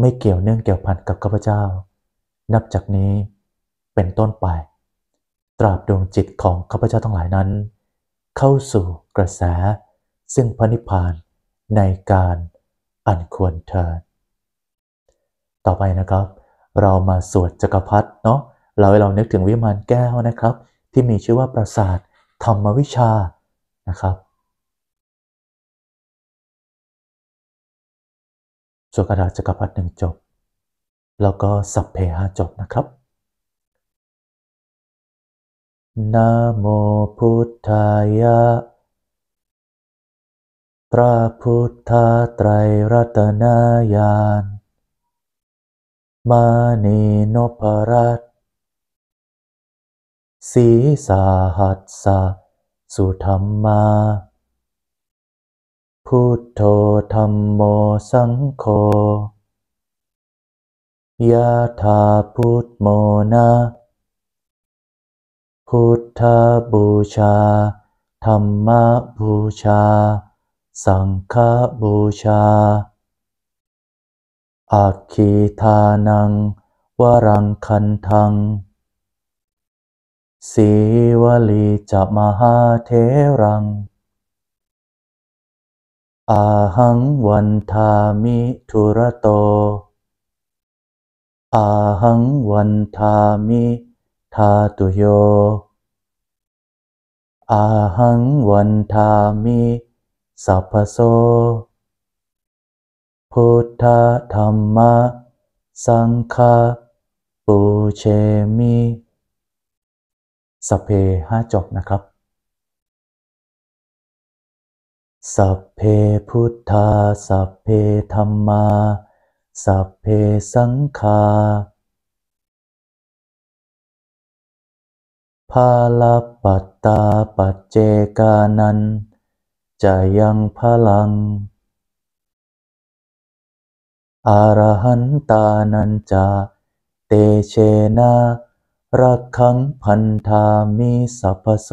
ไม่เกี่ยวเนื่องเกี่ยวพันกับข้าพเจ้า นับจากนี้เป็นต้นไป ตราบดวงจิตของข้าพเจ้าทั้งหลายนั้น เข้าสู่กระแส ซึ่งพระนิพพานในการอันควรเทินต่อไปนะครับเรามาสวดจักรพรรดิเนาะ เราให้เรานึกถึงวิมานแก้วนะครับที่มีชื่อว่าปราสาทธรรมวิชานะครับสวดคาถาจักรพรรดิหนึ่งจบ แล้วก็สัพเพหะจบนะครับนะโมพุทธายะพระพุทธไตรรัตนายานมาีนนพรัตสีสาหัสสะสุธรรมาพุทโธธรรมโมสังโฆยะธาพุทโมนะพุทธบูชาธรรมบูชา สังฆบูชาอาคีทานังวรังคันทังสีวลีจะมหาเทรัง อาหังวันทามิทุระโต อาหังวันทามิทาตุโย อาหังวันทามิสัพพโสพุทธธรรมะ สังฆาปูเชมิสเพห้าจบนะครับ สัพเพพุทธาสัพเพธรรมาสัพเพสังฆาภาลปัตตาปัจเจกานันจะยังพลังอารหันตานัญจา เตเชนะรักขังพันธามิสัพโส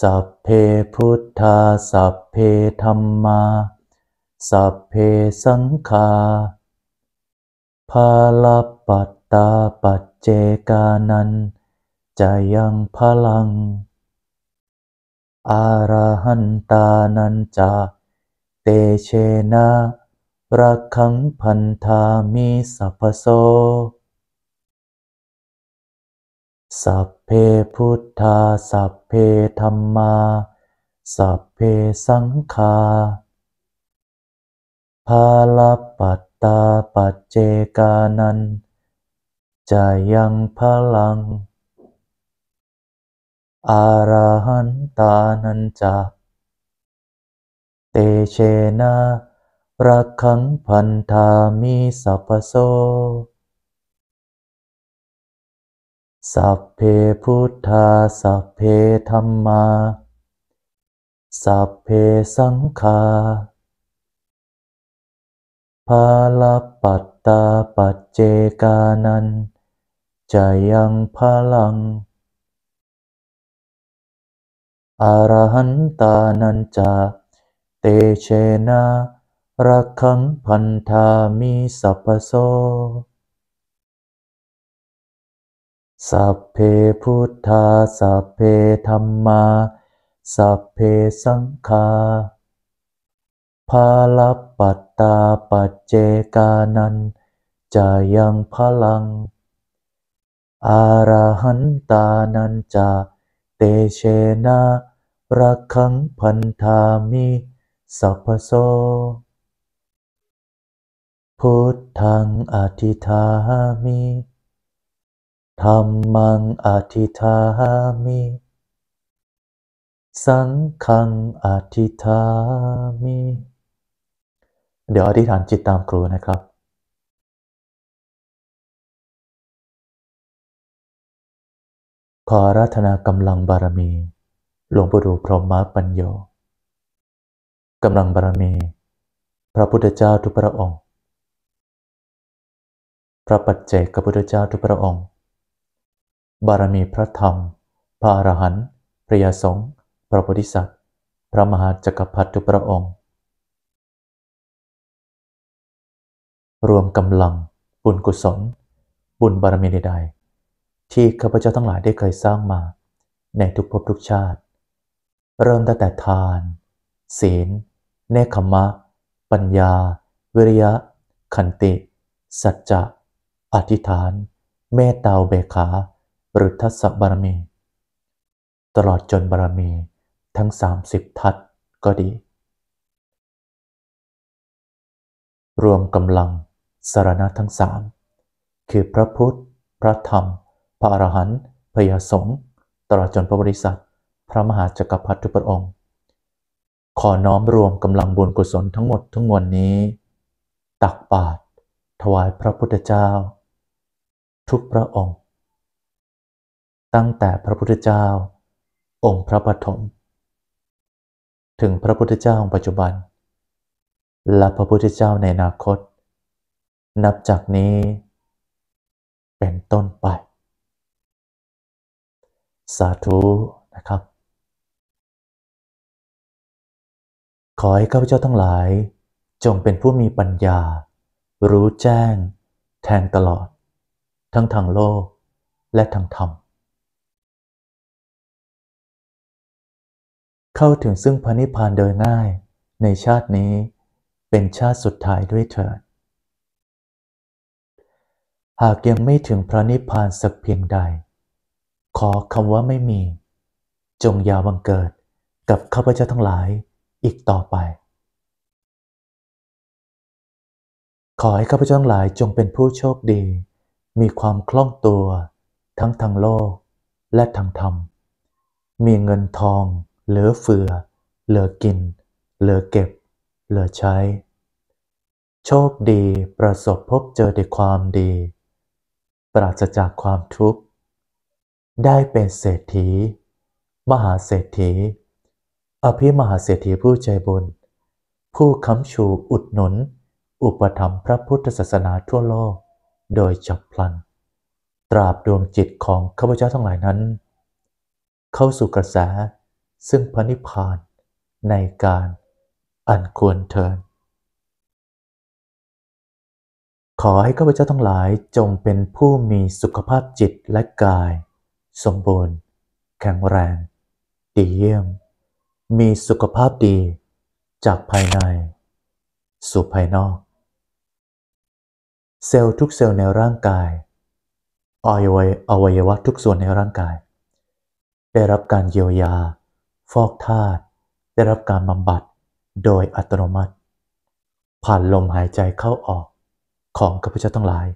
สัพเพพุทธาสัพเพธรรมาสัพเพสังฆาภาลปัตตาปัจเจกานันจะยังพลังอาราหันตานันจาเตเชนะรักขังพันธามิสัพโสสัพเพพุทธาสัพเพธรรมาสัพเพสังฆาภาลปัตตาปัจเจกานันจะยังพลังอาราหันตานันจาเตเชนะรักขังพันธามิสัพโสสัพเพพุทธาสัพเพธรรมาสัพเพสังฆาภาลปัตตาปัจเจกานันจะยังพลังอรหันตานันจาเตเชนะรักขังพันธามิสัพโสสัพเพพุทธาสัพเพธรรมา สัพเพสังฆาภาลปัตตาปัจเจกานันจะยังพลัง อารหันตานันจะเตเชนาระคังพันธามิสัพพโสพุทธังอธิธามิธรรมังอธิธามิ สังฆังอธิธามิ เดี๋ยวอธิษฐานจิตตามครูนะครับ ขอรัตนากำลังบารมีหลวงปู่ดูพรหมปัญโยกำลังบารมี พระพุทธเจ้าทุกพระองค์ พระปัจเจกพุทธเจ้าทุกพระองค์ บารมีพระธรรมพระอรหันต์พระยาสงฆ์พระโพธิสัตว์พระมหาจักรพรรดิทุกพระองค์ รวมกำลัง บุญกุศลบุญบารมีใดๆที่ข้าพเจ้าทั้งหลายได้เคยสร้างมา ในทุกภพทุกชาติเริ่มตั้งแต่ทาน ศีล เนคขมะ ปัญญา วิริยะ ขันติ สัจจะ อธิษฐานเมตตาเบขาหรือทัศบารมี ตลอดจนบารมีทั้ง30ทัศก็ดี รวมกำลังสารณะทั้งสามคือพระพุทธ พระธรรม พระอรหันต์พยาสงตลอดจนพระบริษัทพระมหาจักรพรรดิทุกพระองค์ ขอน้อมรวมกำลังบุญกุศลทั้งหมดทั้งมวลนี้ ตักบาตรถวายพระพุทธเจ้า ทุกพระองค์ ตั้งแต่พระพุทธเจ้า องค์พระปฐมถึงพระพุทธเจ้าองค์ปัจจุบัน และพระพุทธเจ้าในอนาคต นับจากนี้ เป็นต้นไป สาธุนะครับขอให้ข้าพเจ้าทั้งหลายจงเป็นผู้มีปัญญา รู้แจ้ง แทงตลอด ทั้งทางโลกและทางธรรมเข้าถึงซึ่งพระนิพพานโดยง่ายในชาตินี้เป็นชาติสุดท้ายด้วยเถิดหากยังไม่ถึงพระนิพพานสักเพียงใด ขอคำว่าไม่มี จงยาบังเกิดกับข้าพเจ้าทั้งหลายอีกต่อไป ขอให้ข้าพเจ้าหลายจงเป็นผู้โชคดี มีความคล่องตัว ทั้งทางโลกและทางธรรม มีเงินทอง เหลือเฟือ เหลือกิน เหลือเก็บ เหลือใช้ โชคดีประสบพบเจอแต่ความดี ปราศจากความทุกข์ ได้เป็นเศรษฐี มหาเศรษฐีอภิมหาเศรษฐีผู้ใจบุญผู้ค้ำชูอุดหนุน อุปถัมภ์พระพุทธศาสนาทั่วโลกโดยจับพลัน ตราบดวงจิตของข้าพเจ้าทั้งหลายนั้น เข้าสู่กระแสซึ่งพระนิพพานในการอันควรเทิน ขอให้ข้าพเจ้าทั้งหลายจงเป็นผู้มีสุขภาพจิตและกาย สมบูรณ์ แข็งแรงดีเยี่ยมมีสุขภาพดีจากภายในสู่ภายนอก เซลล์ทุกเซลล์ในร่างกายอวัยอวัยวะทุกส่วนในร่างกาย ได้รับการเยียวยา ฟอกธาตุได้รับการบำบัดโดยอัตโนมัติ ผ่านลมหายใจเข้าออกของข้าพเจ้าทั้งหลาย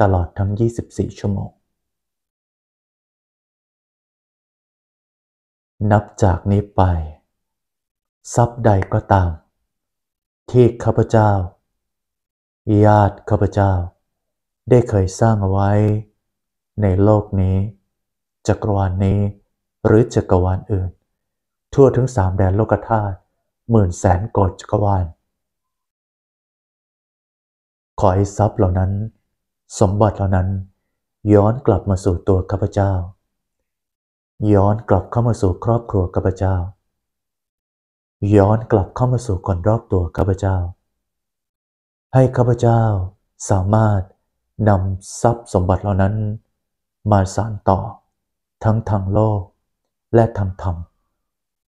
ตลอดทั้ง 24 ชั่วโมง นับจากนี้ไปทรัพย์ใดก็ตาม ที่ข้าพเจ้าญาติข้าพเจ้า ได้เคยสร้างเอาไว้ ในโลกนี้จักรวาลนนี้หรือจักรวาลอื่น ทั่วถึงสามแดนโลกธาตุหมื่นแสนกฎจักรวาลขอให้ทรัพย์เหล่านั้น สมบัติเหล่านั้น ย้อนกลับมาสู่ตัวข้าพเจ้า ย้อนกลับเข้ามาสู่ครอบครัวข้าพเจ้าย้อนกลับเข้ามาสู่คนรอบตัวข้าพเจ้า ให้ข้าพเจ้าสามารถนำทรัพย์สมบัติเหล่านั้น มาสานต่อ ทั้งทางโลกและทางธรรม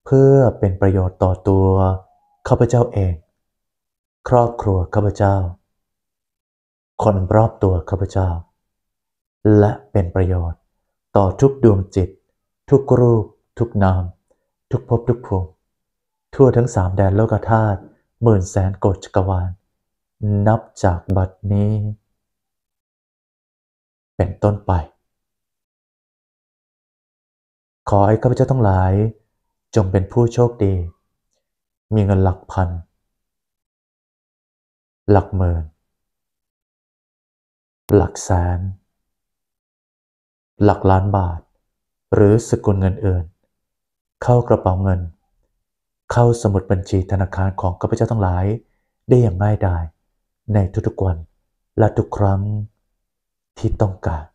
เพื่อเป็นประโยชน์ต่อตัวข้าพเจ้าเอง ครอบครัวข้าพเจ้า คนรอบตัวข้าพเจ้า และเป็นประโยชน์ต่อทุกดวงจิต ทุกรูปทุกนาม ทุกภพทุกภูมิทั่วทั้งสามแดนโลกธาตุหมื่นแสนโกฎจักรวาล นับจากบัดนี้ เป็นต้นไป ขอให้ข้าพเจ้าทั้งหลาย จงเป็นผู้โชคดี มีเงินหลักพัน หลักหมื่นหลักแสน หลักล้านบาท หรือสกุลเงินอื่น เข้ากระเป๋าเงินเข้าสมุดบัญชีธนาคารของข้าพเจ้าทั้งหลายได้อย่างง่ายดายในทุกๆวัน และทุกครั้งที่ต้องการ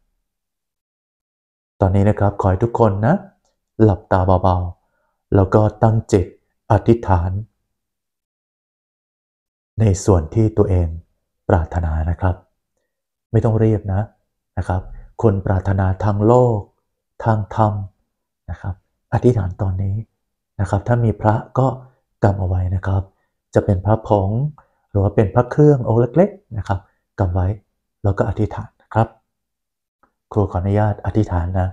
ตอนนี้นะครับขอให้ทุกคนนะหลับตาเบาๆ แล้วก็ตั้งจิตอธิษฐาน ในส่วนที่ตัวเองปรารถนานะครับ ไม่ต้องเรียบนะนะครับคนปรารถนาทางโลกทางธรรมนะครับ อธิษฐานตอนนี้นะครับถ้ามีพระก็กำเอาไว้นะครับ จะเป็นพระผงหรือว่าเป็นพระเครื่ององค์เล็กๆนะครับกำไว้แล้วก็อธิษฐานนะครับ ครูขออนุญาตอธิษฐานนะ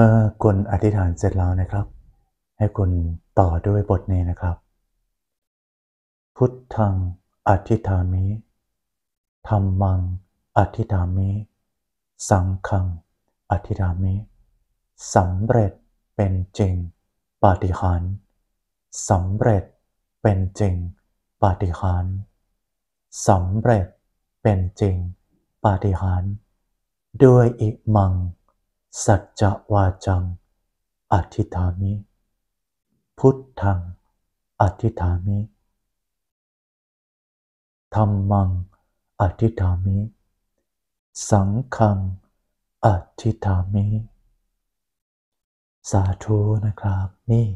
มื่อคุณอธิษฐานเสร็จแล้วนะครับ ให้คุณต่อด้วยบทนี้นะครับ พุทธังอธิษฐามิธรรมังอธิษฐามิสังฆังอธิษฐามิสำเร็จเป็นจริงปาฏิหารสำเร็จเป็นจริงปาฏิหารสำเร็จเป็นจริงปาฏิหาร ด้วยอิมังสัจจวาจัง อธิธามิ พุทธัง อธิธามิธรรมัง อธิธามิ สังฆัง อธิธามิ สาธุนะครับ นี่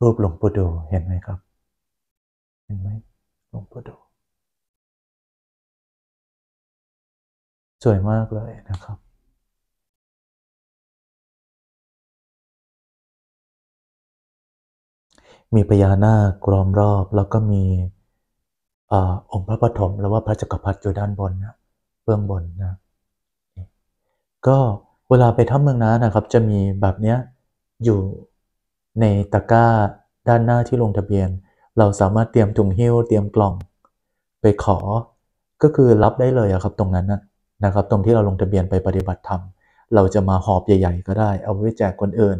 รูปหลวงปู่ดูเห็นไหมครับเห็นไหมหลวงปู่ดูสวยมากเลยนะครับมีพญานาคกรอมรอบแล้วก็มีองค์พระปฐมแล้วว่าพระจักรพรรดิอยู่ด้านบนนะเบื้องบนนะก็เวลาไปถ้ำเมืองน้านะครับ จะมีแบบเนี้ยอยู่ในตะกร้า ด้านหน้าที่ลงทะเบียน เราสามารถเตรียมถุงหิ้วเตรียมกล่องไปขอก็คือรับได้เลยครับตรงนั้นนะครับ ตรงที่เราลงทะเบียนไปปฏิบัติธรรมเราจะมาหอบใหญ่ๆก็ได้ เอาไว้แจกคนอื่น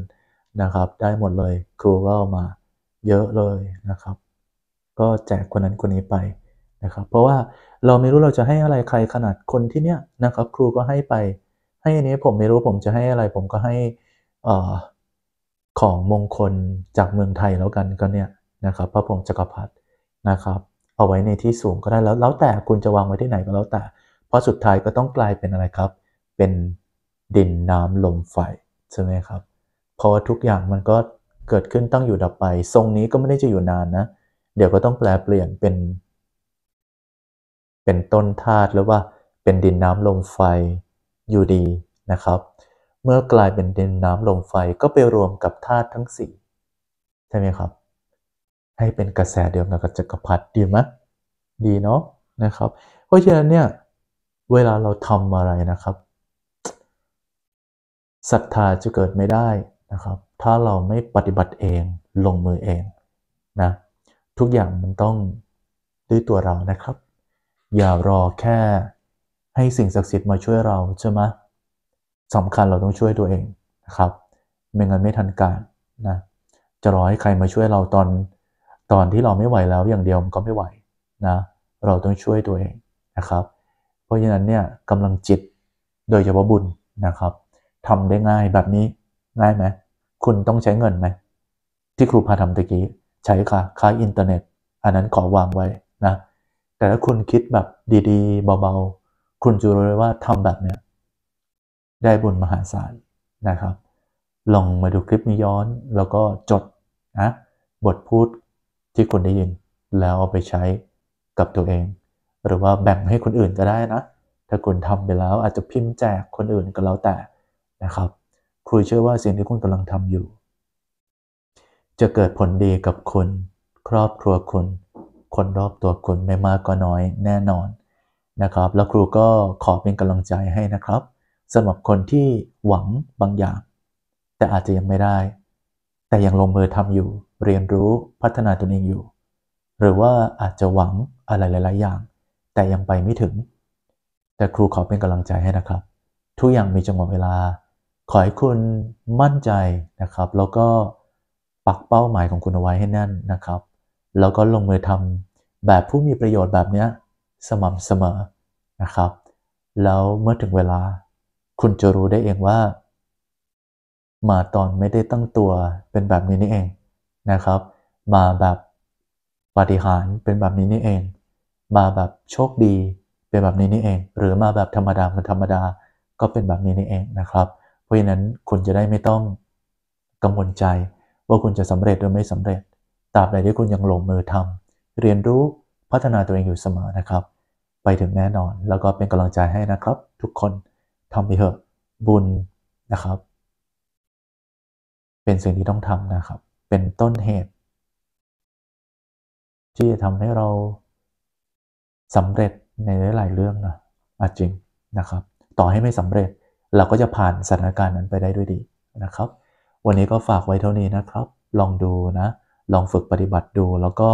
นะครับ ได้หมดเลยครูก็เอามาเยอะเลยนะครับ ก็แจกคนนั้นคนนี้ไปนะครับ เพราะว่าเราไม่รู้เราจะให้อะไรใครขนาดคนที่เนี้ยนะครับ ครูก็ให้ไปให้อันนี้ผมไม่รู้ผมจะให้อะไรผมก็ให้อของมงคลจากเมืองไทยแล้วกันก็เนี่ยนะครับพระพรหมจักรพรรดินะครับ เอาไว้ในที่สูงก็ได้แล้ว แล้วแต่คุณจะวางไว้ที่ไหนก็แล้วแต่เพราะสุดท้ายก็ต้องกลายเป็นอะไรครับ เป็นดินน้ำลมไฟใช่ไหมครับเพราะทุกอย่างมันก็เกิดขึ้นตั้งอยู่ดับไป ทรงนี้ก็ไม่ได้จะอยู่นานนะ เดี๋ยวก็ต้องแปลเปลี่ยนเป็น เป็นต้นธาตุหรือว่าเป็นดินน้ำลมไฟอยู่ดีนะครับ เมื่อกลายเป็นดินน้ำลมไฟก็ไปรวมกับธาตุทั้งสี่ใช่ไหมครับ ให้เป็นกระแสเดียวกันกับจักรพรรดิดีไหมดีเนาะนะครับ เพราะฉะนั้นเนี่ยเวลาเราทำอะไรนะครับศรัทธาจะเกิดไม่ได้นะครับถ้าเราไม่ปฏิบัติเองลงมือเองนะทุกอย่างมันต้องด้วยตัวเรานะครับ อย่ารอแค่ให้สิ่งศักดิ์สิทธิ์มาช่วยเราใช่ไหมสำคัญเราต้องช่วยตัวเองนะครับไม่งั้นไม่ทันการนะจะรอให้ใครมาช่วยเราตอนตอนที่เราไม่ไหวแล้วอย่างเดียวมันก็ไม่ไหวนะเราต้องช่วยตัวเองนะครับ เพราะฉะนั้นเนี่ยกำลังจิตโดยเฉพาะบุญนะครับทำได้ง่ายแบบนี้ง่ายไหมคุณต้องใช้เงินไหม ที่ครูพาทำตะกี้ ใช้ค่ะค่าอินเทอร์เน็ต อันนั้นขอวางไว้นะ แต่ถ้าคุณคิดแบบดี ๆ เบา ๆ คุณจะรู้เลยว่าทำแบบเนี้ยได้บุญมหาศาลนะครับ ลองมาดูคลิปนี้ย้อนแล้วก็จดนะบทพูดที่คุณได้ยิน แล้วเอาไปใช้กับตัวเอง หรือว่าแบ่งให้คนอื่นก็ได้นะ ถ้าคุณทำไปแล้วอาจจะพิมพ์แจกคนอื่นก็แล้วแต่นะครับครูเชื่อว่าสิ่งที่คุณกำลังทำอยู่ จะเกิดผลดีกับคุณครอบครัวคุณ คนรอบตัวคุณไม่มากก็น้อยแน่นอนนะครับ แล้วครูก็ขอเป็นกำลังใจให้นะครับสำหรับคนที่หวังบางอย่าง แต่อาจจะยังไม่ได้ แต่ยังลงมือทำอยู่ เรียนรู้พัฒนาตนเองอยู่ หรือว่าอาจจะหวังอะไรหลายๆอย่าง แต่ยังไปไม่ถึง แต่ครูขอเป็นกำลังใจให้นะครับ ทุกอย่างมีจังหวะเวลาขอให้คุณมั่นใจนะครับ แล้วก็ปักเป้าหมายของคุณเอาไว้ให้แน่นนะครับ แล้วก็ลงมือทำแบบผู้มีประโยชน์แบบนี้สม่ำเสมอนะครับ แล้วเมื่อถึงเวลา คุณจะรู้ได้เองว่า มาตอนไม่ได้ตั้งตัวเป็นแบบนี้นี่เองนะครับ มาแบบปฏิหารเป็นแบบนี้นี่เอง มาแบบโชคดีเป็นแบบนี้นี่เอง หรือมาแบบธรรมดาเป็นธรรมดาก็เป็นแบบนี้นี่เองนะครับราะฉะนั้นคุณจะได้ไม่ต้องกังวลใจ ว่าคุณจะสำเร็จหรือไม่สำเร็จตราบใดที่คุณยังลงมือทำ เรียนรู้พัฒนาตัวเองอยู่เสมอนะครับ ไปถึงแน่นอนแล้วก็เป็นกำลังใจให้นะครับทุกคนทำไปเถอะบุญนะครับ เป็นสิ่งที่ต้องทำนะครับ เป็นต้นเหตุ ที่จะทำให้เราสำเร็จในหลายๆ เรื่องนะจริงนะครับ ต่อให้ไม่สำเร็จเราก็จะผ่านสถานการณ์นั้นไปได้ด้วยดีนะครับ วันนี้ก็ฝากไว้เท่านี้นะครับ ลองดูนะ ลองฝึกปฏิบัติดู แล้วก็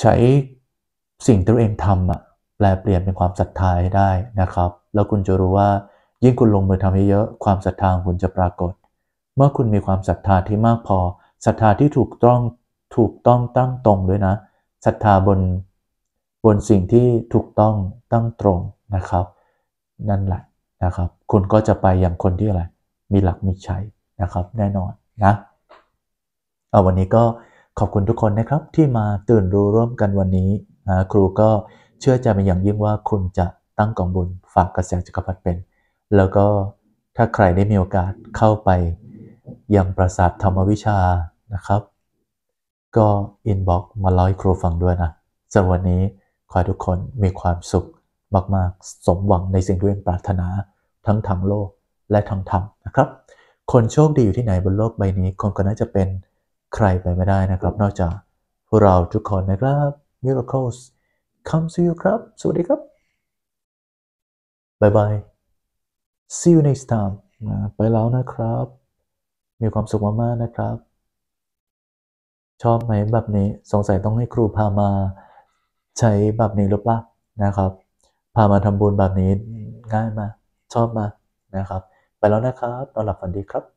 ใช้สิ่งที่ตัวเองทำอะแปลเปลี่ยนเป็นความศรัทธาให้ได้นะครับ แล้วคุณจะรู้ว่ายิ่งคุณลงมือทำให้เยอะความศรัทธาคุณจะปรากฏ เมื่อคุณมีความศรัทธาที่มากพอ ศรัทธาที่ถูกต้อง ถูกต้อง ตั้งตรงด้วยนะ ศรัทธาบนบนสิ่งที่ถูกต้อง ตั้งตรงนะครับ นั่นแหละนะครับคุณก็จะไปอย่างคนที่อะไร มีหลักมีชัยนะครับแน่นอนนะเอาวันนี้ก็ขอบคุณทุกคนนะครับที่มาตื่นรู้ร่วมกันวันนี้นะครูก็เชื่อใจเป็นอย่างยิ่งว่าคุณจะตั้งกองบุญฝากกระแสจักรพรรดิเป็น แล้วก็ถ้าใครได้มีโอกาสเข้าไปยังปราสาทธรรมวิชานะครับ ก็อินบ็อกมาเล่าให้ครูฟังด้วยนะสำหรับวันนี้ขอให้ทุกคนมีความสุขมากๆสมหวังในสิ่งที่เองปรารถนาทั้งทางโลกและทางธรรมนะครับ คน โชค ดีอยู่ที่ไหนบนโลกใบนี้คงก็น่าจะเป็นใครไป ไม่ ได้นะครับ นอกจากพวกเราทุก คน นะครับ miracles come to you ครับ สวัสดีครับบายบาย see you next time ไปแล้วนะครับ มีความสุข มากๆนะครับ ชอบไหมแบบนี้ สงสัย ต้องให้ครูพามาใช้แบบนี้ หรือเปล่านะครับ พามาทำบุญแบบนี้ง่ายมากชอบมากนะครับ ไปแล้วนะครับนอนหลับฝันดีครับ